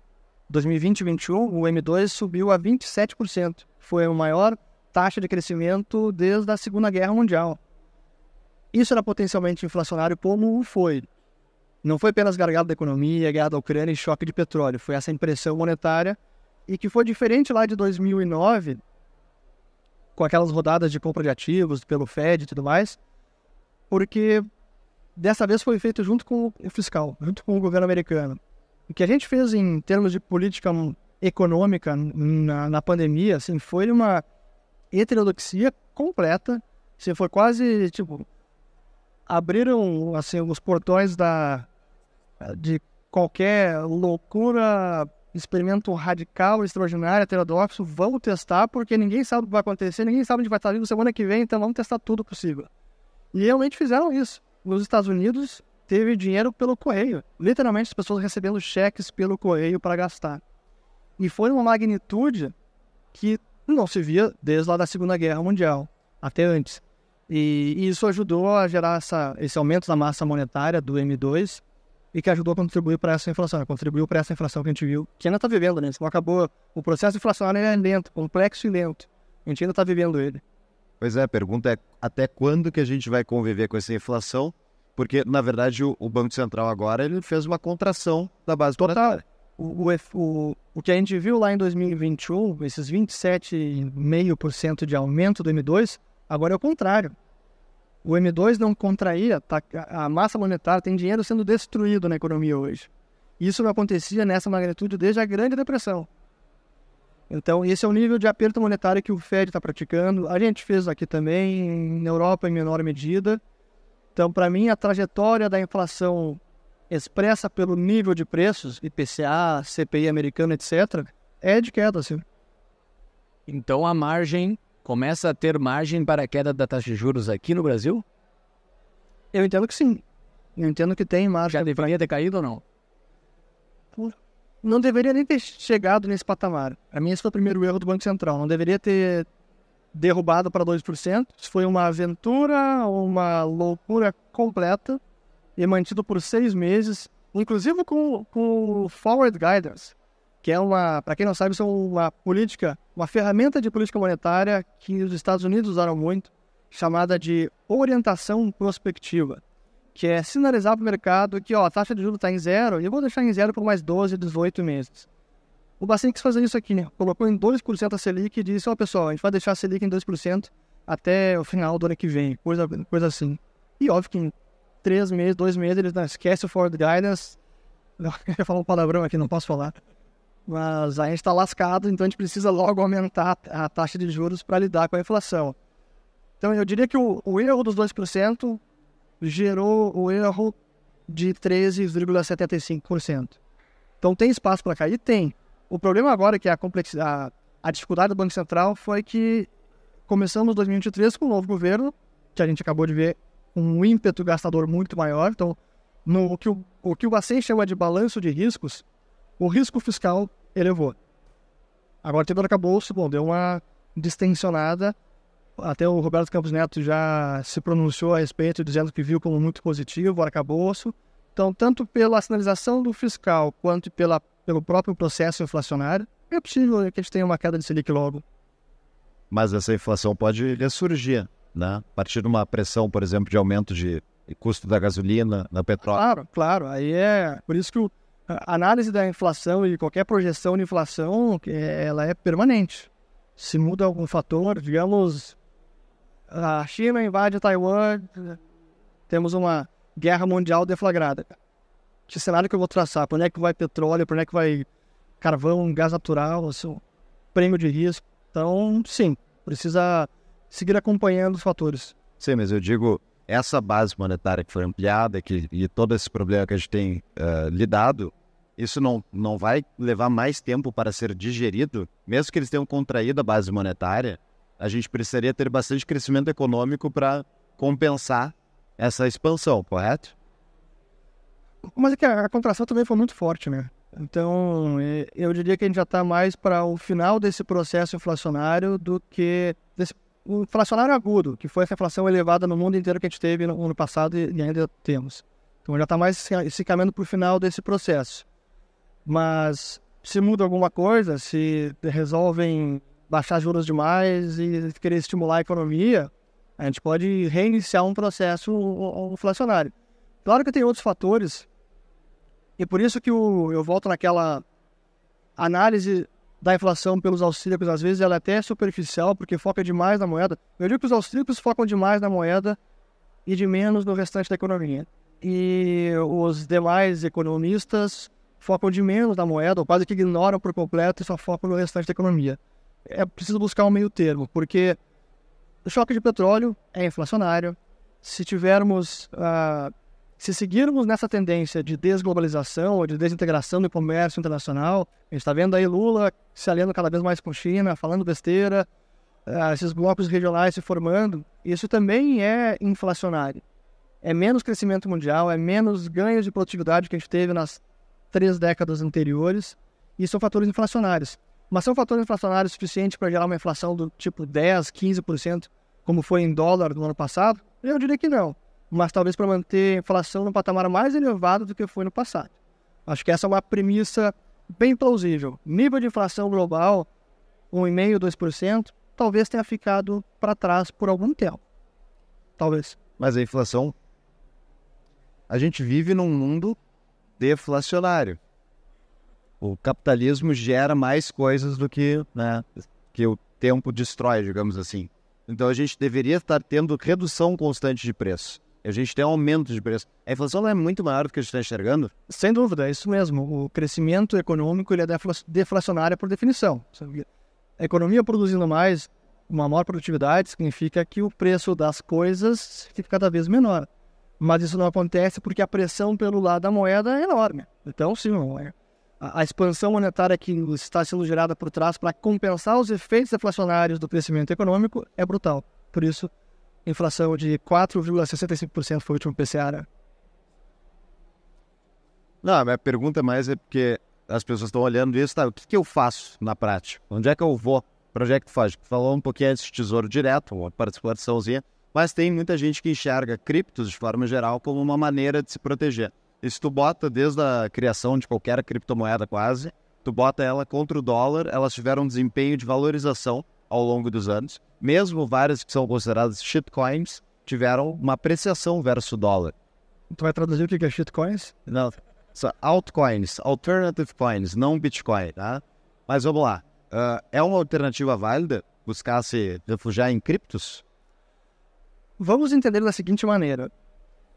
2020 e 2021, o M2 subiu a 27%, foi a maior taxa de crescimento desde a Segunda Guerra Mundial. Isso era potencialmente inflacionário como foi, não foi apenas gargalo da economia, guerra da Ucrânia e choque de petróleo, foi essa impressão monetária e que foi diferente lá de 2009, com aquelas rodadas de compra de ativos pelo Fed e tudo mais, porque dessa vez foi feito junto com o fiscal, junto com o governo americano. O que a gente fez em termos de política econômica na, na pandemia, assim, foi uma heterodoxia completa. Assim, foi quase, tipo, abriram assim, os portões da, de qualquer loucura, experimento radical, extraordinário, heterodoxo, vamos testar, porque ninguém sabe o que vai acontecer, ninguém sabe onde vai estar vivo semana que vem, então vamos testar tudo possível. E realmente fizeram isso. Nos Estados Unidos, teve dinheiro pelo correio. Literalmente, as pessoas recebendo cheques pelo correio para gastar. E foi uma magnitude que não se via desde lá da Segunda Guerra Mundial, até antes. E, e isso ajudou a gerar essa, esse aumento da massa monetária do M2, e que ajudou a contribuir para essa inflação, né? contribuiu para essa inflação que a gente viu, que ainda está vivendo, né? Não acabou. O processo inflacionário é lento, complexo e lento. A gente ainda está vivendo ele. Pois é, a pergunta é até quando que a gente vai conviver com essa inflação? Porque, na verdade, o, o Banco Central agora ele fez uma contração da base Total. O, o, o, que a gente viu lá em 2021, esses 27,5% de aumento do M2, agora é o contrário. O M2 não contraía, tá, a massa monetária tem dinheiro sendo destruído na economia hoje. Isso não acontecia nessa magnitude desde a Grande Depressão. Então, esse é o nível de aperto monetário que o Fed está praticando. A gente fez aqui também, na Europa em menor medida. Então, para mim, a trajetória da inflação expressa pelo nível de preços, IPCA, CPI americano, etc., é de queda, sim. Então, a margem começa a ter margem para a queda da taxa de juros aqui no Brasil? Eu entendo que sim. Eu entendo que tem margem. Já deveria ter caído ou não? Não deveria nem ter chegado nesse patamar. Para mim, esse foi o primeiro erro do Banco Central. Não deveria ter derrubado para 2%. Isso foi uma aventura, uma loucura completa. E mantido por seis meses, inclusive com, com forward guidance que é uma, para quem não sabe, são é uma política, uma ferramenta de política monetária que os Estados Unidos usaram muito, chamada de orientação prospectiva, que é sinalizar para o mercado que ó, a taxa de juros está em zero e eu vou deixar em zero por mais 12, 18 meses. O Bacen quis fazer isso aqui, né? colocou em 2% a Selic e disse, ó pessoal, a gente vai deixar a Selic em 2% até o final do ano que vem, coisa, coisa assim. E óbvio que em 3 meses, 2 meses, eles não né, esquecem o forward guidance, eu ia falar um palavrão aqui, não posso falar mas a gente é está lascado, então a gente precisa logo aumentar a taxa de juros para lidar com a inflação. Então eu diria que o, o erro dos 2% gerou o erro de 13,75%. Então tem espaço para cair? Tem. O problema agora é que a, a, a dificuldade do Banco Central foi que começamos 2023 com um novo governo, que a gente acabou de ver um ímpeto gastador muito maior. Então, no, o, que o, o que o Bacen chama de balanço de riscos, o risco fiscal elevou. Agora o tempo acabou-se, bom, deu uma distensionada. Até o Roberto Campos Neto já se pronunciou a respeito, dizendo que viu como muito positivo o arcabouço. Então, tanto pela sinalização do fiscal quanto pela, pelo próprio processo inflacionário, é possível que a gente tenha uma queda de Selic logo. Mas essa inflação pode ressurgir, né? A partir de uma pressão, por exemplo, de aumento de custo da gasolina, da petróleo. Claro, claro. Aí é por isso que o a análise da inflação e qualquer projeção de inflação, é, ela é permanente. Se muda algum fator, digamos, a China invade Taiwan, temos uma guerra mundial deflagrada. Que cenário que eu vou traçar? Para onde é que vai petróleo? Para onde é que vai carvão, gás natural? Assim, prêmio de risco? Então, sim, precisa seguir acompanhando os fatores. Sim, mas eu digo essa base monetária que foi ampliada que, e todo esse problema que a gente tem uh, lidado, isso não, não vai levar mais tempo para ser digerido, mesmo que eles tenham contraído a base monetária, a gente precisaria ter bastante crescimento econômico para compensar essa expansão, correto? Mas é que a, a contração também foi muito forte, né? Então, eh, eu diria que a gente já está mais para o final desse processo inflacionário do que o inflacionário agudo, que foi essa inflação elevada no mundo inteiro que a gente teve no ano passado e ainda temos. Então já está mais se caminhando para o final desse processo. Mas se muda alguma coisa, se resolvem baixar juros demais e querer estimular a economia, a gente pode reiniciar um processo inflacionário. Claro que tem outros fatores, e por isso que eu, eu volto naquela análise da inflação pelos austríacos, às vezes ela é até superficial, porque foca demais na moeda. Eu digo que os austríacos focam demais na moeda e de menos no restante da economia. E os demais economistas focam de menos na moeda, ou quase que ignoram por completo e só focam no restante da economia. É preciso buscar um meio termo, porque o choque de petróleo é inflacionário. Se tivermos uh, se seguirmos nessa tendência de desglobalização ou de desintegração do comércio internacional, a gente está vendo aí Lula se aliando cada vez mais com China, falando besteira, eh, esses blocos regionais se formando, isso também é inflacionário. É menos crescimento mundial, é menos ganhos de produtividade que a gente teve nas três décadas anteriores, e são fatores inflacionários. Mas são fatores inflacionários suficientes para gerar uma inflação do tipo 10, 15%, como foi em dólar no ano passado? Eu diria que não mas talvez para manter a inflação no patamar mais elevado do que foi no passado. Acho que essa é uma premissa bem plausível. Nível de inflação global, 1,5%, 2%, talvez tenha ficado para trás por algum tempo. Talvez. Mas a inflação. A gente vive num mundo deflacionário. O capitalismo gera mais coisas do que, né, que o tempo destrói, digamos assim. Então a gente deveria estar tendo redução constante de preço. A gente tem um aumento de preço. A inflação é muito maior do que a gente está enxergando? Sem dúvida, é isso mesmo. O crescimento econômico ele é deflacionário por definição. A economia produzindo mais, uma maior produtividade, significa que o preço das coisas fica cada vez menor. Mas isso não acontece porque a pressão pelo lado da moeda é enorme. Então, sim, é a expansão monetária que está sendo gerada por trás para compensar os efeitos deflacionários do crescimento econômico é brutal. Por isso, inflação de 4,65% foi o último PCA, né? Não, a minha pergunta mais é porque as pessoas estão olhando isso, tá? O que, que eu faço na prática? Onde é que eu vou? Projeto é faz. falou um pouquinho antes de Tesouro Direto, uma participaçãozinha, mas tem muita gente que enxerga criptos de forma geral como uma maneira de se proteger. E se tu bota desde a criação de qualquer criptomoeda quase, tu bota ela contra o dólar, elas tiveram um desempenho de valorização ao longo dos anos mesmo várias que são consideradas shitcoins, tiveram uma apreciação versus o dólar. Tu vai traduzir o que é shitcoins? Não, altcoins, alternative coins, não Bitcoin, tá? Mas vamos lá. Uh, é uma alternativa válida buscar se refugiar em criptos? Vamos entender da seguinte maneira.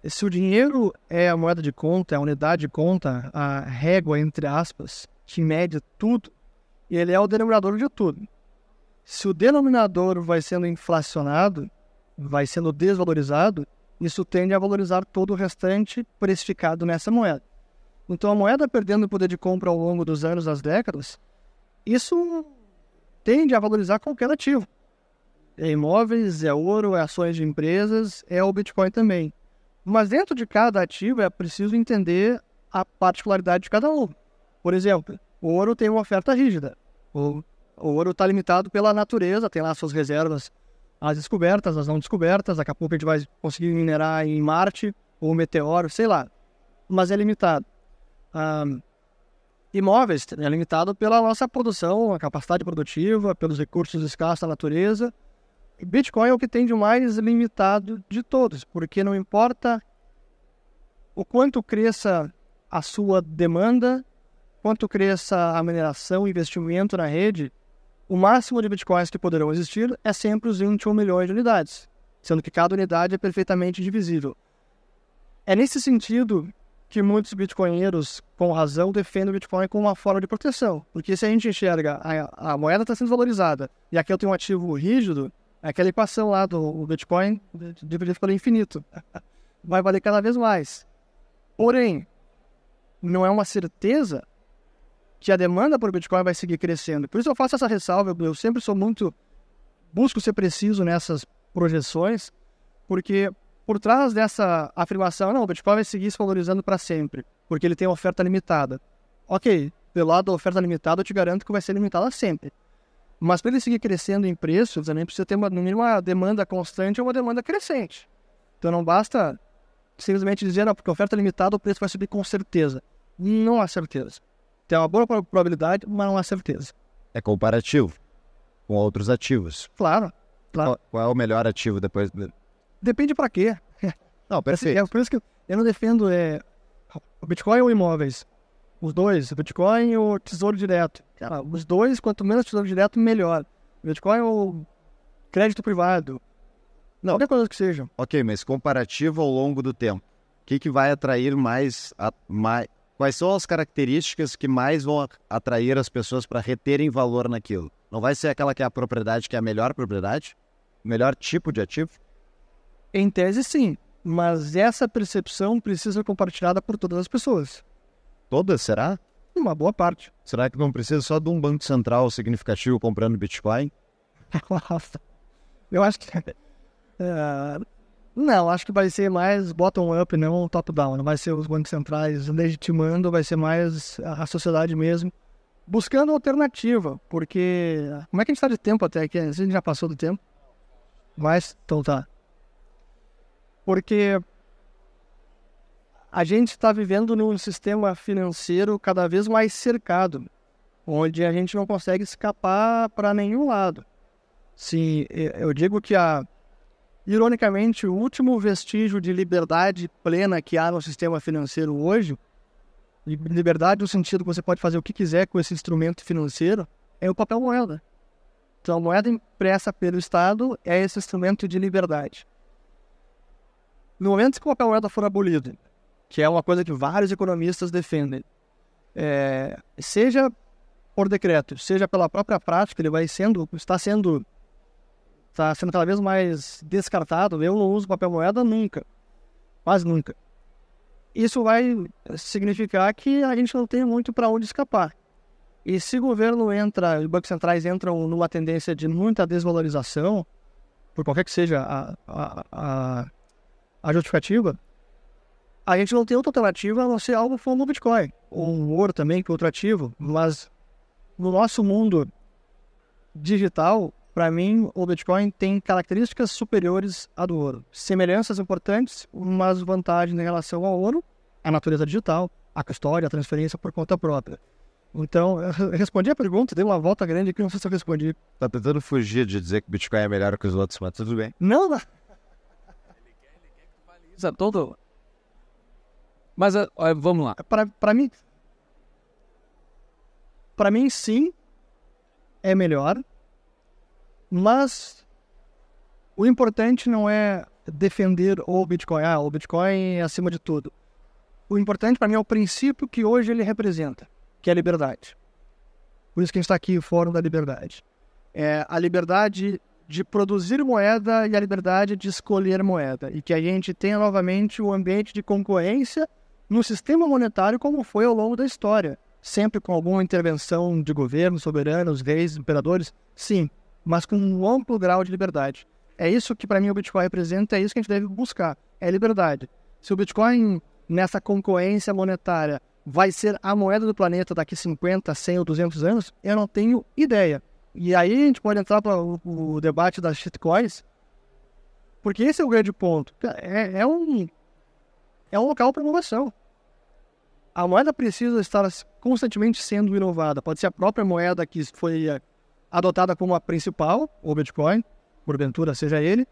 Se o dinheiro é a moeda de conta, é a unidade de conta, a régua, entre aspas, que mede tudo, ele é o denominador de tudo se o denominador vai sendo inflacionado, vai sendo desvalorizado, isso tende a valorizar todo o restante precificado nessa moeda. Então, a moeda perdendo o poder de compra ao longo dos anos, das décadas, isso tende a valorizar qualquer ativo. É imóveis, é ouro, é ações de empresas, é o Bitcoin também. Mas dentro de cada ativo é preciso entender a particularidade de cada um. Por exemplo, o ouro tem uma oferta rígida. O o ouro está limitado pela natureza, tem lá suas reservas, as descobertas, as não descobertas. Daqui a pouco a gente vai conseguir minerar em Marte ou meteoro, sei lá. Mas é limitado. imóveis é limitado pela nossa produção, a capacidade produtiva, pelos recursos escassos da natureza. Bitcoin é o que tem de mais limitado de todos, porque não importa o quanto cresça a sua demanda, quanto cresça a mineração, investimento na rede, o máximo de bitcoins que poderão existir é sempre os 21 milhões de unidades, sendo que cada unidade é perfeitamente divisível. É nesse sentido que muitos bitcoinheiros, com razão, defendem o Bitcoin como uma forma de proteção, porque se a gente enxerga a, a moeda está sendo valorizada e aqui eu tenho um ativo rígido, é aquela equação lá do Bitcoin deveria ficar infinito vai valer cada vez mais. Porém, não é uma certeza que a demanda por Bitcoin vai seguir crescendo. Por isso eu faço essa ressalva, eu sempre sou muito busco ser preciso nessas projeções, porque por trás dessa afirmação, não, o Bitcoin vai seguir se valorizando para sempre, porque ele tem uma oferta limitada. Ok, pelo lado da oferta limitada, eu te garanto que vai ser limitada sempre. Mas para ele seguir crescendo em preço, você nem precisa ter uma, uma demanda constante ou uma demanda crescente. Então não basta simplesmente dizer, não, porque a oferta é limitada, o preço vai subir com certeza. Não há certeza. Tem uma boa probabilidade, mas não há é certeza. É comparativo com outros ativos. Claro, claro. Qual, qual é o melhor ativo depois? Depende para quê. Não, assim, perfeito. É, é por isso que eu não defendo é, o Bitcoin ou imóveis. Os dois, o Bitcoin ou tesouro direto. Cara, os dois, quanto menos tesouro direto, melhor. Bitcoin ou crédito privado. Não. Qualquer coisa que seja. Ok, mas comparativo ao longo do tempo. O que, que vai atrair mais, a, mais, Quais são as características que mais vão atrair as pessoas para reterem valor naquilo? Não vai ser aquela que é a propriedade que é a melhor propriedade? O melhor tipo de ativo? Em tese, sim. Mas essa percepção precisa ser compartilhada por todas as pessoas. Todas, será? Uma boa parte. Será que não precisa só de um banco central significativo comprando Bitcoin? Eu acho que. Eh, não, acho que vai ser mais bottom-up, não top-down. Não vai ser os bancos centrais legitimando, vai ser mais a sociedade mesmo buscando alternativa, porque como é que a gente está de tempo até aqui? A gente já passou do tempo, mas então tá. Porque a gente está vivendo num sistema financeiro cada vez mais cercado, onde a gente não consegue escapar para nenhum lado. Se eu digo que a Ironicamente, o último vestígio de liberdade plena que há no sistema financeiro hoje, liberdade no sentido que você pode fazer o que quiser com esse instrumento financeiro, é o papel moeda. Então, a moeda impressa pelo Estado é esse instrumento de liberdade. No momento que o papel moeda for abolido, que é uma coisa que vários economistas defendem, é, seja por decreto, seja pela própria prática, ele vai sendo, está sendo está sendo cada vez mais descartado. Eu não uso papel moeda nunca, quase nunca. Isso vai significar que a gente não tem muito para onde escapar. E se o governo entra, os bancos centrais entram numa tendência de muita desvalorização, por qualquer que seja a, a, a, a justificativa, a gente não tem outra alternativa a não ser algo como o Bitcoin, ou o ouro também, que é outro ativo, mas no nosso mundo digital, para mim, o Bitcoin tem características superiores à do ouro. Semelhanças importantes, mas vantagens em relação ao ouro, a natureza digital, a custódia, a transferência por conta própria. Então, respondi a pergunta, dei uma volta grande que não sei se eu respondi. Tá tentando fugir de dizer que o Bitcoin é melhor que os outros, mas tudo bem. Não, não. Ele quer, que todo. Mas ó, é, vamos lá. Para mim. Para mim, sim, é melhor. Mas o importante não é defender o Bitcoin, ah, o Bitcoin é acima de tudo. O importante para mim é o princípio que hoje ele representa, que é a liberdade. Por isso que a gente está aqui, o Fórum da Liberdade. É a liberdade de produzir moeda e a liberdade de escolher moeda. E que a gente tenha novamente o ambiente de concorrência no sistema monetário como foi ao longo da história. Sempre com alguma intervenção de governo, soberanos, reis, imperadores, sim mas com um amplo grau de liberdade. É isso que para mim o Bitcoin representa, é isso que a gente deve buscar, é liberdade. Se o Bitcoin nessa concorrência monetária vai ser a moeda do planeta daqui 50, 100 ou 200 anos, eu não tenho ideia. E aí a gente pode entrar para o, debate das shitcoins, porque esse é o grande ponto. É, é um é um local para inovação. A moeda precisa estar constantemente sendo inovada. Pode ser a própria moeda que foi eh, adotada como a principal, o Bitcoin, porventura seja ele,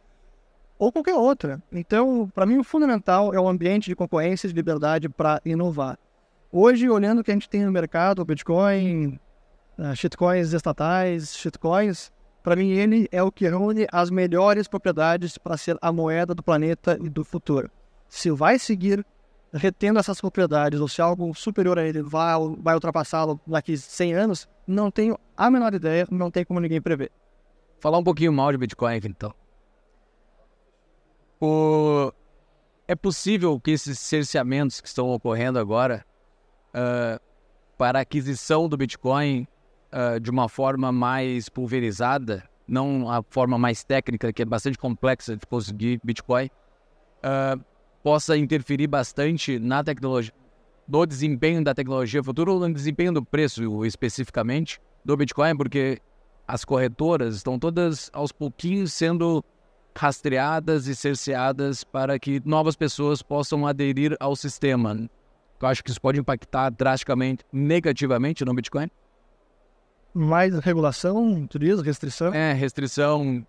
ou qualquer outra. Então, para mim, o fundamental é o ambiente de concorrência e de liberdade para inovar. Hoje, olhando o que a gente tem no mercado, o Bitcoin, eh, shitcoins estatais, shitcoins, para mim, ele é o que reúne as melhores propriedades para ser a moeda do planeta e do futuro. Se vai seguir retendo essas propriedades, ou se algo superior a ele vai, vai ultrapassá-lo daqui 100 anos, não tenho a menor ideia, não tem como ninguém prever. Falar um pouquinho mal de Bitcoin então. O... É possível que esses cerceamentos que estão ocorrendo agora uh, para a aquisição do Bitcoin uh, de uma forma mais pulverizada, não a forma mais técnica, que é bastante complexa de conseguir Bitcoin, uh, possa interferir bastante na tecnologia, no desempenho da tecnologia futura ou no desempenho do preço especificamente do Bitcoin, porque as corretoras estão todas aos pouquinhos sendo rastreadas e cerceadas para que novas pessoas possam aderir ao sistema. Eu acho que isso pode impactar drasticamente, negativamente no Bitcoin. Mais regulação, tudo isso, restrição? É, restrição,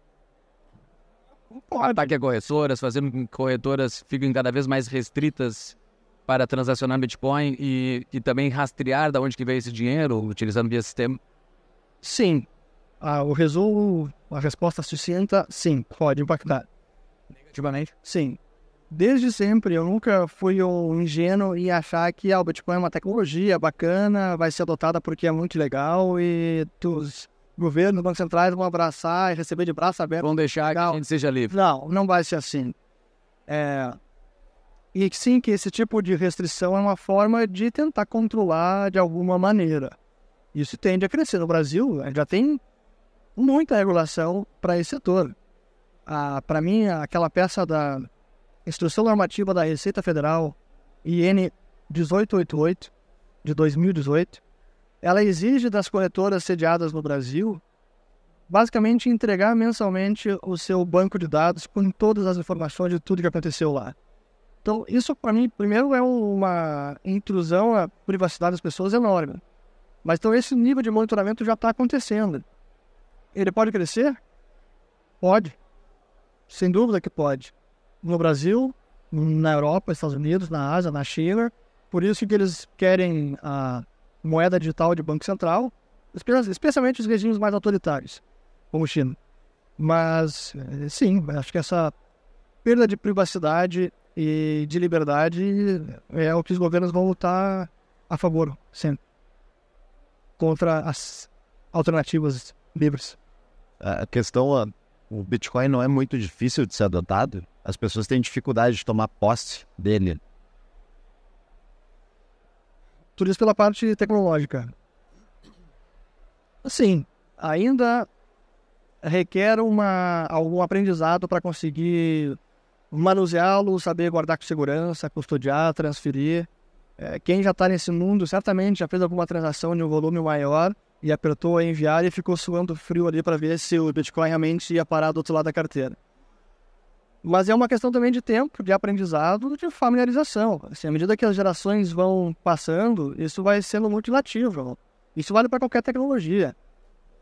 ataque a corretoras, fazendo com que corretoras fiquem cada vez mais restritas para transacionar Bitcoin e, e também rastrear da onde que vem esse dinheiro, utilizando via sistema? Sim. Ah, o resumo, a resposta sucinta, sim, pode impactar. Negativamente? Sim. Desde sempre, eu nunca fui um ingênuo em achar que ah, o Bitcoin é uma tecnologia bacana, vai ser adotada porque é muito legal e tu, governo, bancos centrais vão abraçar e receber de braço aberto. Vão deixar que a gente seja livre. Não, não vai ser assim. É... E sim que esse tipo de restrição é uma forma de tentar controlar de alguma maneira. Isso tende a crescer. No Brasil, eh, já tem muita regulação para esse setor. Ah, para mim, aquela peça da Instrução Normativa da Receita Federal, IN 1888, de 2018, ela exige das corretoras sediadas no Brasil basicamente entregar mensalmente o seu banco de dados com todas as informações de tudo que aconteceu lá. Então, isso para mim, primeiro, é uma intrusão à privacidade das pessoas enorme. Mas então, esse nível de monitoramento já está acontecendo. Ele pode crescer? Pode. Sem dúvida que pode. No Brasil, na Europa, Estados Unidos, na Ásia, na China. Por isso que eles querem ah, moeda digital de Banco Central, especialmente os regimes mais autoritários, como o China. Mas, eh, sim, acho que essa perda de privacidade e de liberdade eh, é o que os governos vão lutar a favor, sempre, contra as alternativas livres. A questão, o Bitcoin não é muito difícil de ser adotado. As pessoas têm dificuldade de tomar posse dele tudo isso pela parte tecnológica. Assim, ainda requer uma, algum aprendizado para conseguir manuseá-lo, saber guardar com segurança, custodiar, transferir. É, quem já está nesse mundo certamente já fez alguma transação de um volume maior e apertou a enviar e ficou suando frio ali para ver se o Bitcoin realmente ia parar do outro lado da carteira. Mas é uma questão também de tempo, de aprendizado, de familiarização. Assim, à medida que as gerações vão passando, isso vai sendo mutilativo. Isso vale para qualquer tecnologia.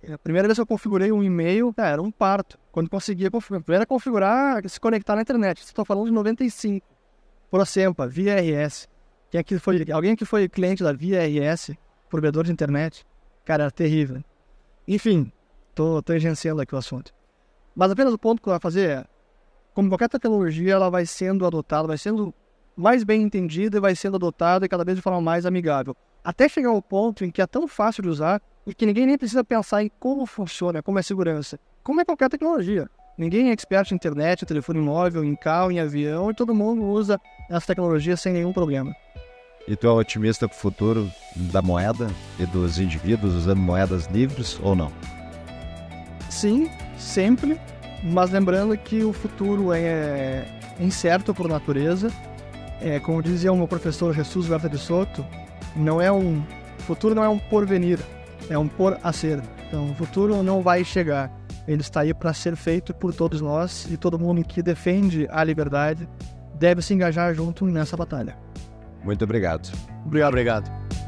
É, a primeira vez que eu configurei um e-mail, cara, era um parto. Quando conseguia configurar, primeiro era é configurar, se conectar na internet. Estou tá falando de 95. Procempa, via RS. Quem aqui é foi, alguém que foi cliente da via RS, provedor de internet, cara, era terrível. Enfim, estou tô aqui o assunto. Mas apenas o ponto que eu ia fazer é, como qualquer tecnologia, ela vai sendo adotada, vai sendo mais bem entendida e vai sendo adotada e cada vez de forma mais amigável. Até chegar ao ponto em que é tão fácil de usar e que ninguém nem precisa pensar em como funciona, como é segurança. Como é qualquer tecnologia. Ninguém é expert em internet, em telefone móvel, em carro, em avião, e todo mundo usa essa tecnologia sem nenhum problema. E tu é otimista com o futuro da moeda e dos indivíduos usando moedas livres ou não? Sim, sempre. Mas lembrando que o futuro é, é incerto por natureza. É, como dizia o meu professor Jesus Berta de Soto, não é um futuro não é um porvenir, é um por a ser. Então, o futuro não vai chegar. Ele está aí para ser feito por todos nós e todo mundo que defende a liberdade deve se engajar junto nessa batalha. Muito obrigado. Obrigado, obrigado.